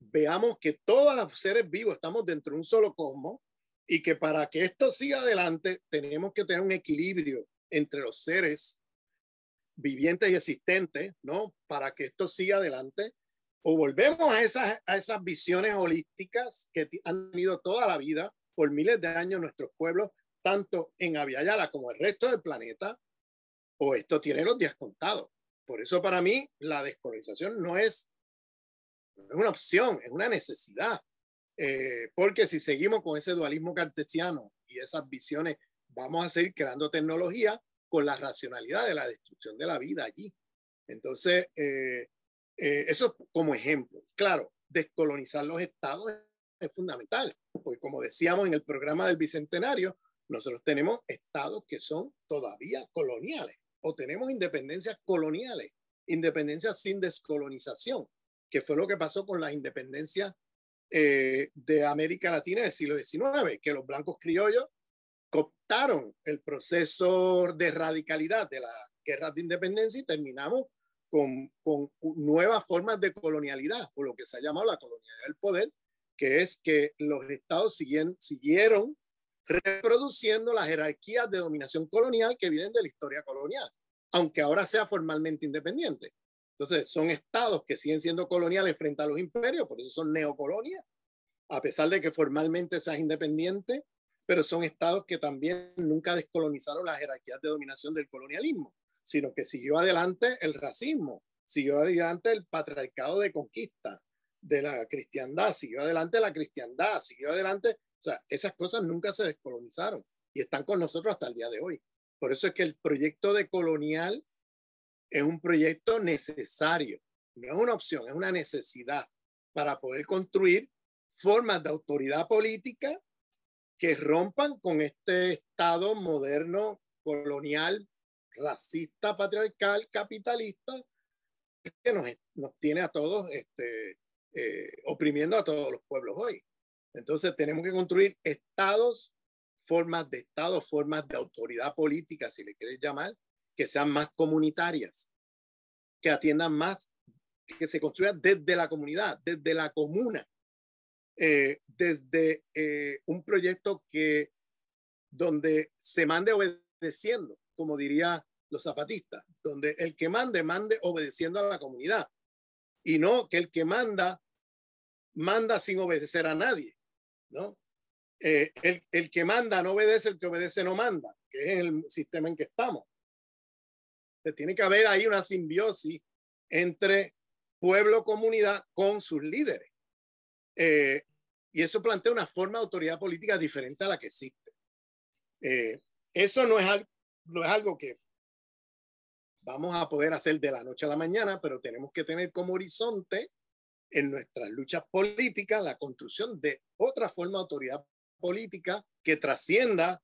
veamos que todos los seres vivos estamos dentro de un solo cosmos y que para que esto siga adelante tenemos que tener un equilibrio entre los seres vivientes y existentes, ¿no? Para que esto siga adelante. O volvemos a esas, a esas visiones holísticas que han tenido toda la vida, por miles de años, nuestros pueblos, tanto en Aviala como el resto del planeta, o esto tiene los días contados. Por eso para mí la descolonización no es, una opción, es una necesidad. Eh, porque si seguimos con ese dualismo cartesiano y esas visiones, vamos a seguir creando tecnología con la racionalidad de la destrucción de la vida allí. Entonces, eh, eh, eso como ejemplo. Claro, descolonizar los estados es fundamental, porque como decíamos en el programa del Bicentenario, nosotros tenemos estados que son todavía coloniales o tenemos independencias coloniales, independencias sin descolonización, que fue lo que pasó con las independencias eh, de América Latina del siglo XIX, que los blancos criollos cooptaron el proceso de radicalidad de las guerras de independencia y terminamos con, con nuevas formas de colonialidad, o lo que se ha llamado la colonialidad del poder, que es que los estados siguen siguieron reproduciendo las jerarquías de dominación colonial que vienen de la historia colonial, aunque ahora sea formalmente independiente. Entonces, son estados que siguen siendo coloniales frente a los imperios, por eso son neocolonias, a pesar de que formalmente seas independiente, pero son estados que también nunca descolonizaron las jerarquías de dominación del colonialismo, sino que siguió adelante el racismo, siguió adelante el patriarcado de conquista de la cristiandad, siguió adelante la cristiandad, siguió adelante o sea, esas cosas nunca se descolonizaron y están con nosotros hasta el día de hoy. Por eso es que el proyecto de colonial es un proyecto necesario, no es una opción, es una necesidad para poder construir formas de autoridad política que rompan con este Estado moderno, colonial, racista, patriarcal, capitalista, que nos, tiene a todos este, eh, oprimiendo a todos los pueblos hoy. Entonces tenemos que construir estados, formas de estado, formas de autoridad política, si le quieres llamar, que sean más comunitarias, que atiendan más, que se construyan desde la comunidad, desde la comuna, eh, desde eh, un proyecto que donde se mande obedeciendo, como diría los zapatistas, donde el que mande, mande obedeciendo a la comunidad. Y no que el que manda, manda sin obedecer a nadie. ¿no? Eh, el, el, que manda no obedece, el que obedece no manda, que es el sistema en que estamos. Entonces, tiene que haber ahí una simbiosis entre pueblo-comunidad con sus líderes. Eh, y eso plantea una forma de autoridad política diferente a la que existe. Eh, eso no es algo que vamos a poder hacer de la noche a la mañana, pero tenemos que tener como horizonte en nuestras luchas políticas la construcción de otra forma de autoridad política que trascienda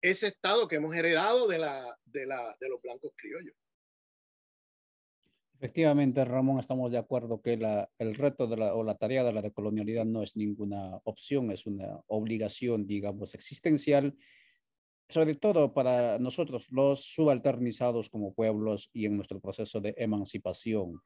ese Estado que hemos heredado de, la, de, la, de los blancos criollos. Efectivamente, Ramón, estamos de acuerdo que la, el reto de la, o la tarea de la decolonialidad no es ninguna opción, es una obligación, digamos, existencial, sobre todo para nosotros los subalternizados como pueblos y en nuestro proceso de emancipación.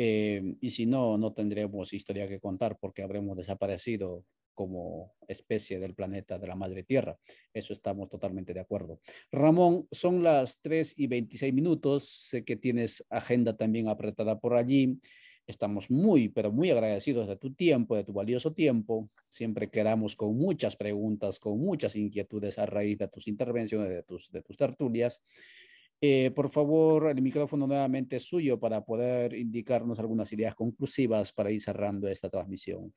Em, y si no, no tendremos historia que contar porque habremos desaparecido como especie del planeta de la madre tierra. Eso estamos totalmente de acuerdo. Ramón, son las 3 y 26 minutos. Sé que tienes agenda también apretada por allí. Estamos muy, pero muy agradecidos de tu tiempo, de tu valioso tiempo. Siempre quedamos con muchas preguntas, con muchas inquietudes a raíz de tus intervenciones, de tus, de tus tertulias. Eh, por favor, el micrófono nuevamente es suyo para poder indicarnos algunas ideas conclusivas para ir cerrando esta transmisión.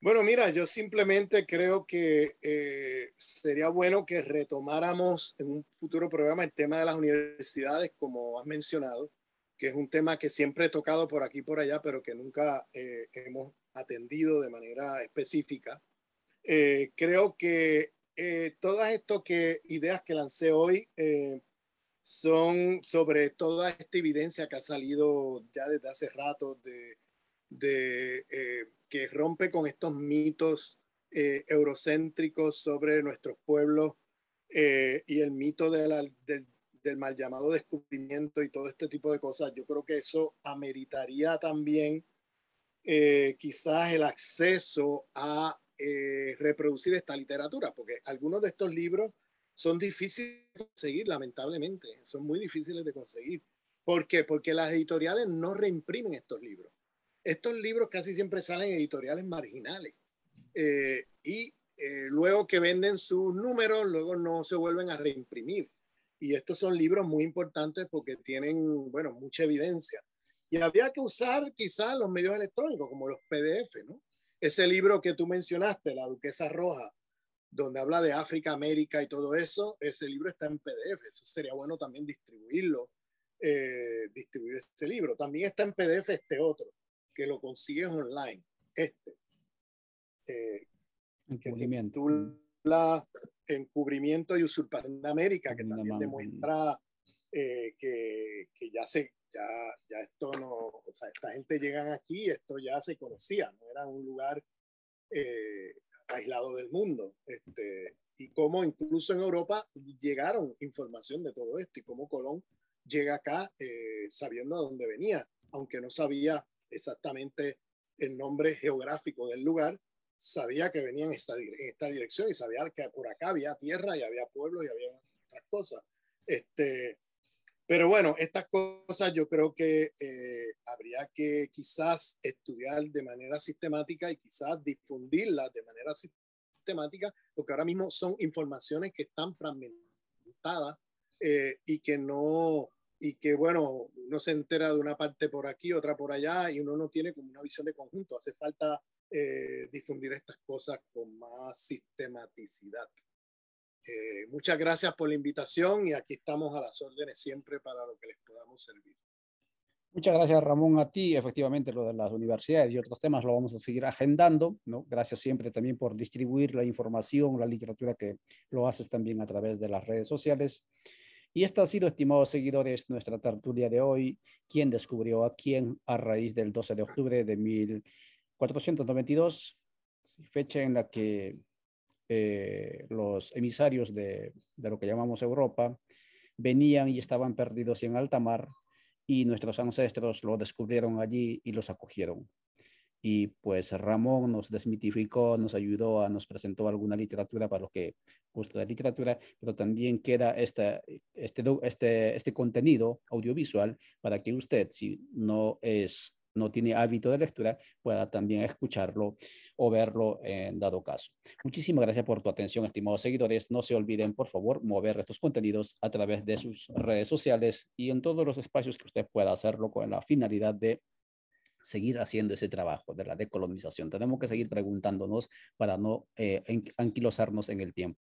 Bueno, mira, yo simplemente creo que eh, sería bueno que retomáramos en un futuro programa el tema de las universidades, como has mencionado, que es un tema que siempre he tocado por aquí y por allá, pero que nunca eh, hemos atendido de manera específica. creo que todas estas ideas que lancé hoy son sobre toda esta evidencia que ha salido ya desde hace rato de, eh, que rompe con estos mitos eh, eurocéntricos sobre nuestros pueblos eh, y el mito del mal llamado descubrimiento y todo este tipo de cosas. Yo creo que eso ameritaría también quizás el acceso a reproducir esta literatura, porque algunos de estos libros son difíciles de conseguir, lamentablemente, son muy difíciles de conseguir. ¿Por qué? Porque las editoriales no reimprimen estos libros. Estos libros casi siempre salen editoriales marginales. Eh, y eh, luego que venden sus números, luego no se vuelven a reimprimir. Y estos son libros muy importantes porque tienen, bueno, mucha evidencia. Y había que usar quizás los medios electrónicos, como los PDF, ¿no? Ese libro que tú mencionaste, La Duquesa Roja, donde habla de África, América y todo eso, ese libro está en PDF. Eso sería bueno también distribuirlo, eh, distribuir ese libro. También está en PDF este otro, que lo consigues online, este. Eh, encubrimiento. Encubrimiento y Usurpación de América, que también demuestra eh, que, que, ya se, ya, ya esto no, o sea, esta gente llegan aquí, esto ya se conocía, no era un lugar eh, aislado del mundo. Este, y cómo incluso en Europa llegaron información de todo esto y cómo Colón llega acá eh, sabiendo a dónde venía, aunque no sabía exactamente el nombre geográfico del lugar, sabía que venía en esta, esta dirección y sabía que por acá había tierra y había pueblos y había otras cosas. Este, pero bueno, estas cosas yo creo que eh, habría que quizás estudiar de manera sistemática y quizás difundirlas de manera sistemática, porque ahora mismo son informaciones que están fragmentadas eh, y que no, y que bueno, uno se entera de una parte por aquí, otra por allá, y uno no tiene como una visión de conjunto. Hace falta eh, difundir estas cosas con más sistematicidad. Eh, muchas gracias por la invitación y aquí estamos a las órdenes siempre para lo que les podamos servir. Muchas gracias, Ramón, a ti. Efectivamente, lo de las universidades y otros temas lo vamos a seguir agendando, ¿no? Gracias siempre también por distribuir la información, la literatura que lo haces también a través de las redes sociales. Y esta ha sido, estimados seguidores, nuestra tertulia de hoy, quién descubrió a quién a raíz del 12 de octubre de 1492, fecha en la que eh, los emisarios de, de, lo que llamamos Europa venían y estaban perdidos en alta mar y nuestros ancestros lo descubrieron allí y los acogieron. Y pues Ramón nos desmitificó, nos ayudó, a, nos presentó alguna literatura para los que gusta la literatura, pero también queda esta, este, este, este contenido audiovisual para que usted, si no es no tiene hábito de lectura pueda también escucharlo o verlo en dado caso. Muchísimas gracias por tu atención, estimados seguidores. No se olviden, por favor, mover estos contenidos a través de sus redes sociales y en todos los espacios que usted pueda hacerlo con la finalidad de seguir haciendo ese trabajo de la decolonización. Tenemos que seguir preguntándonos para no eh, anquilosarnos en el tiempo.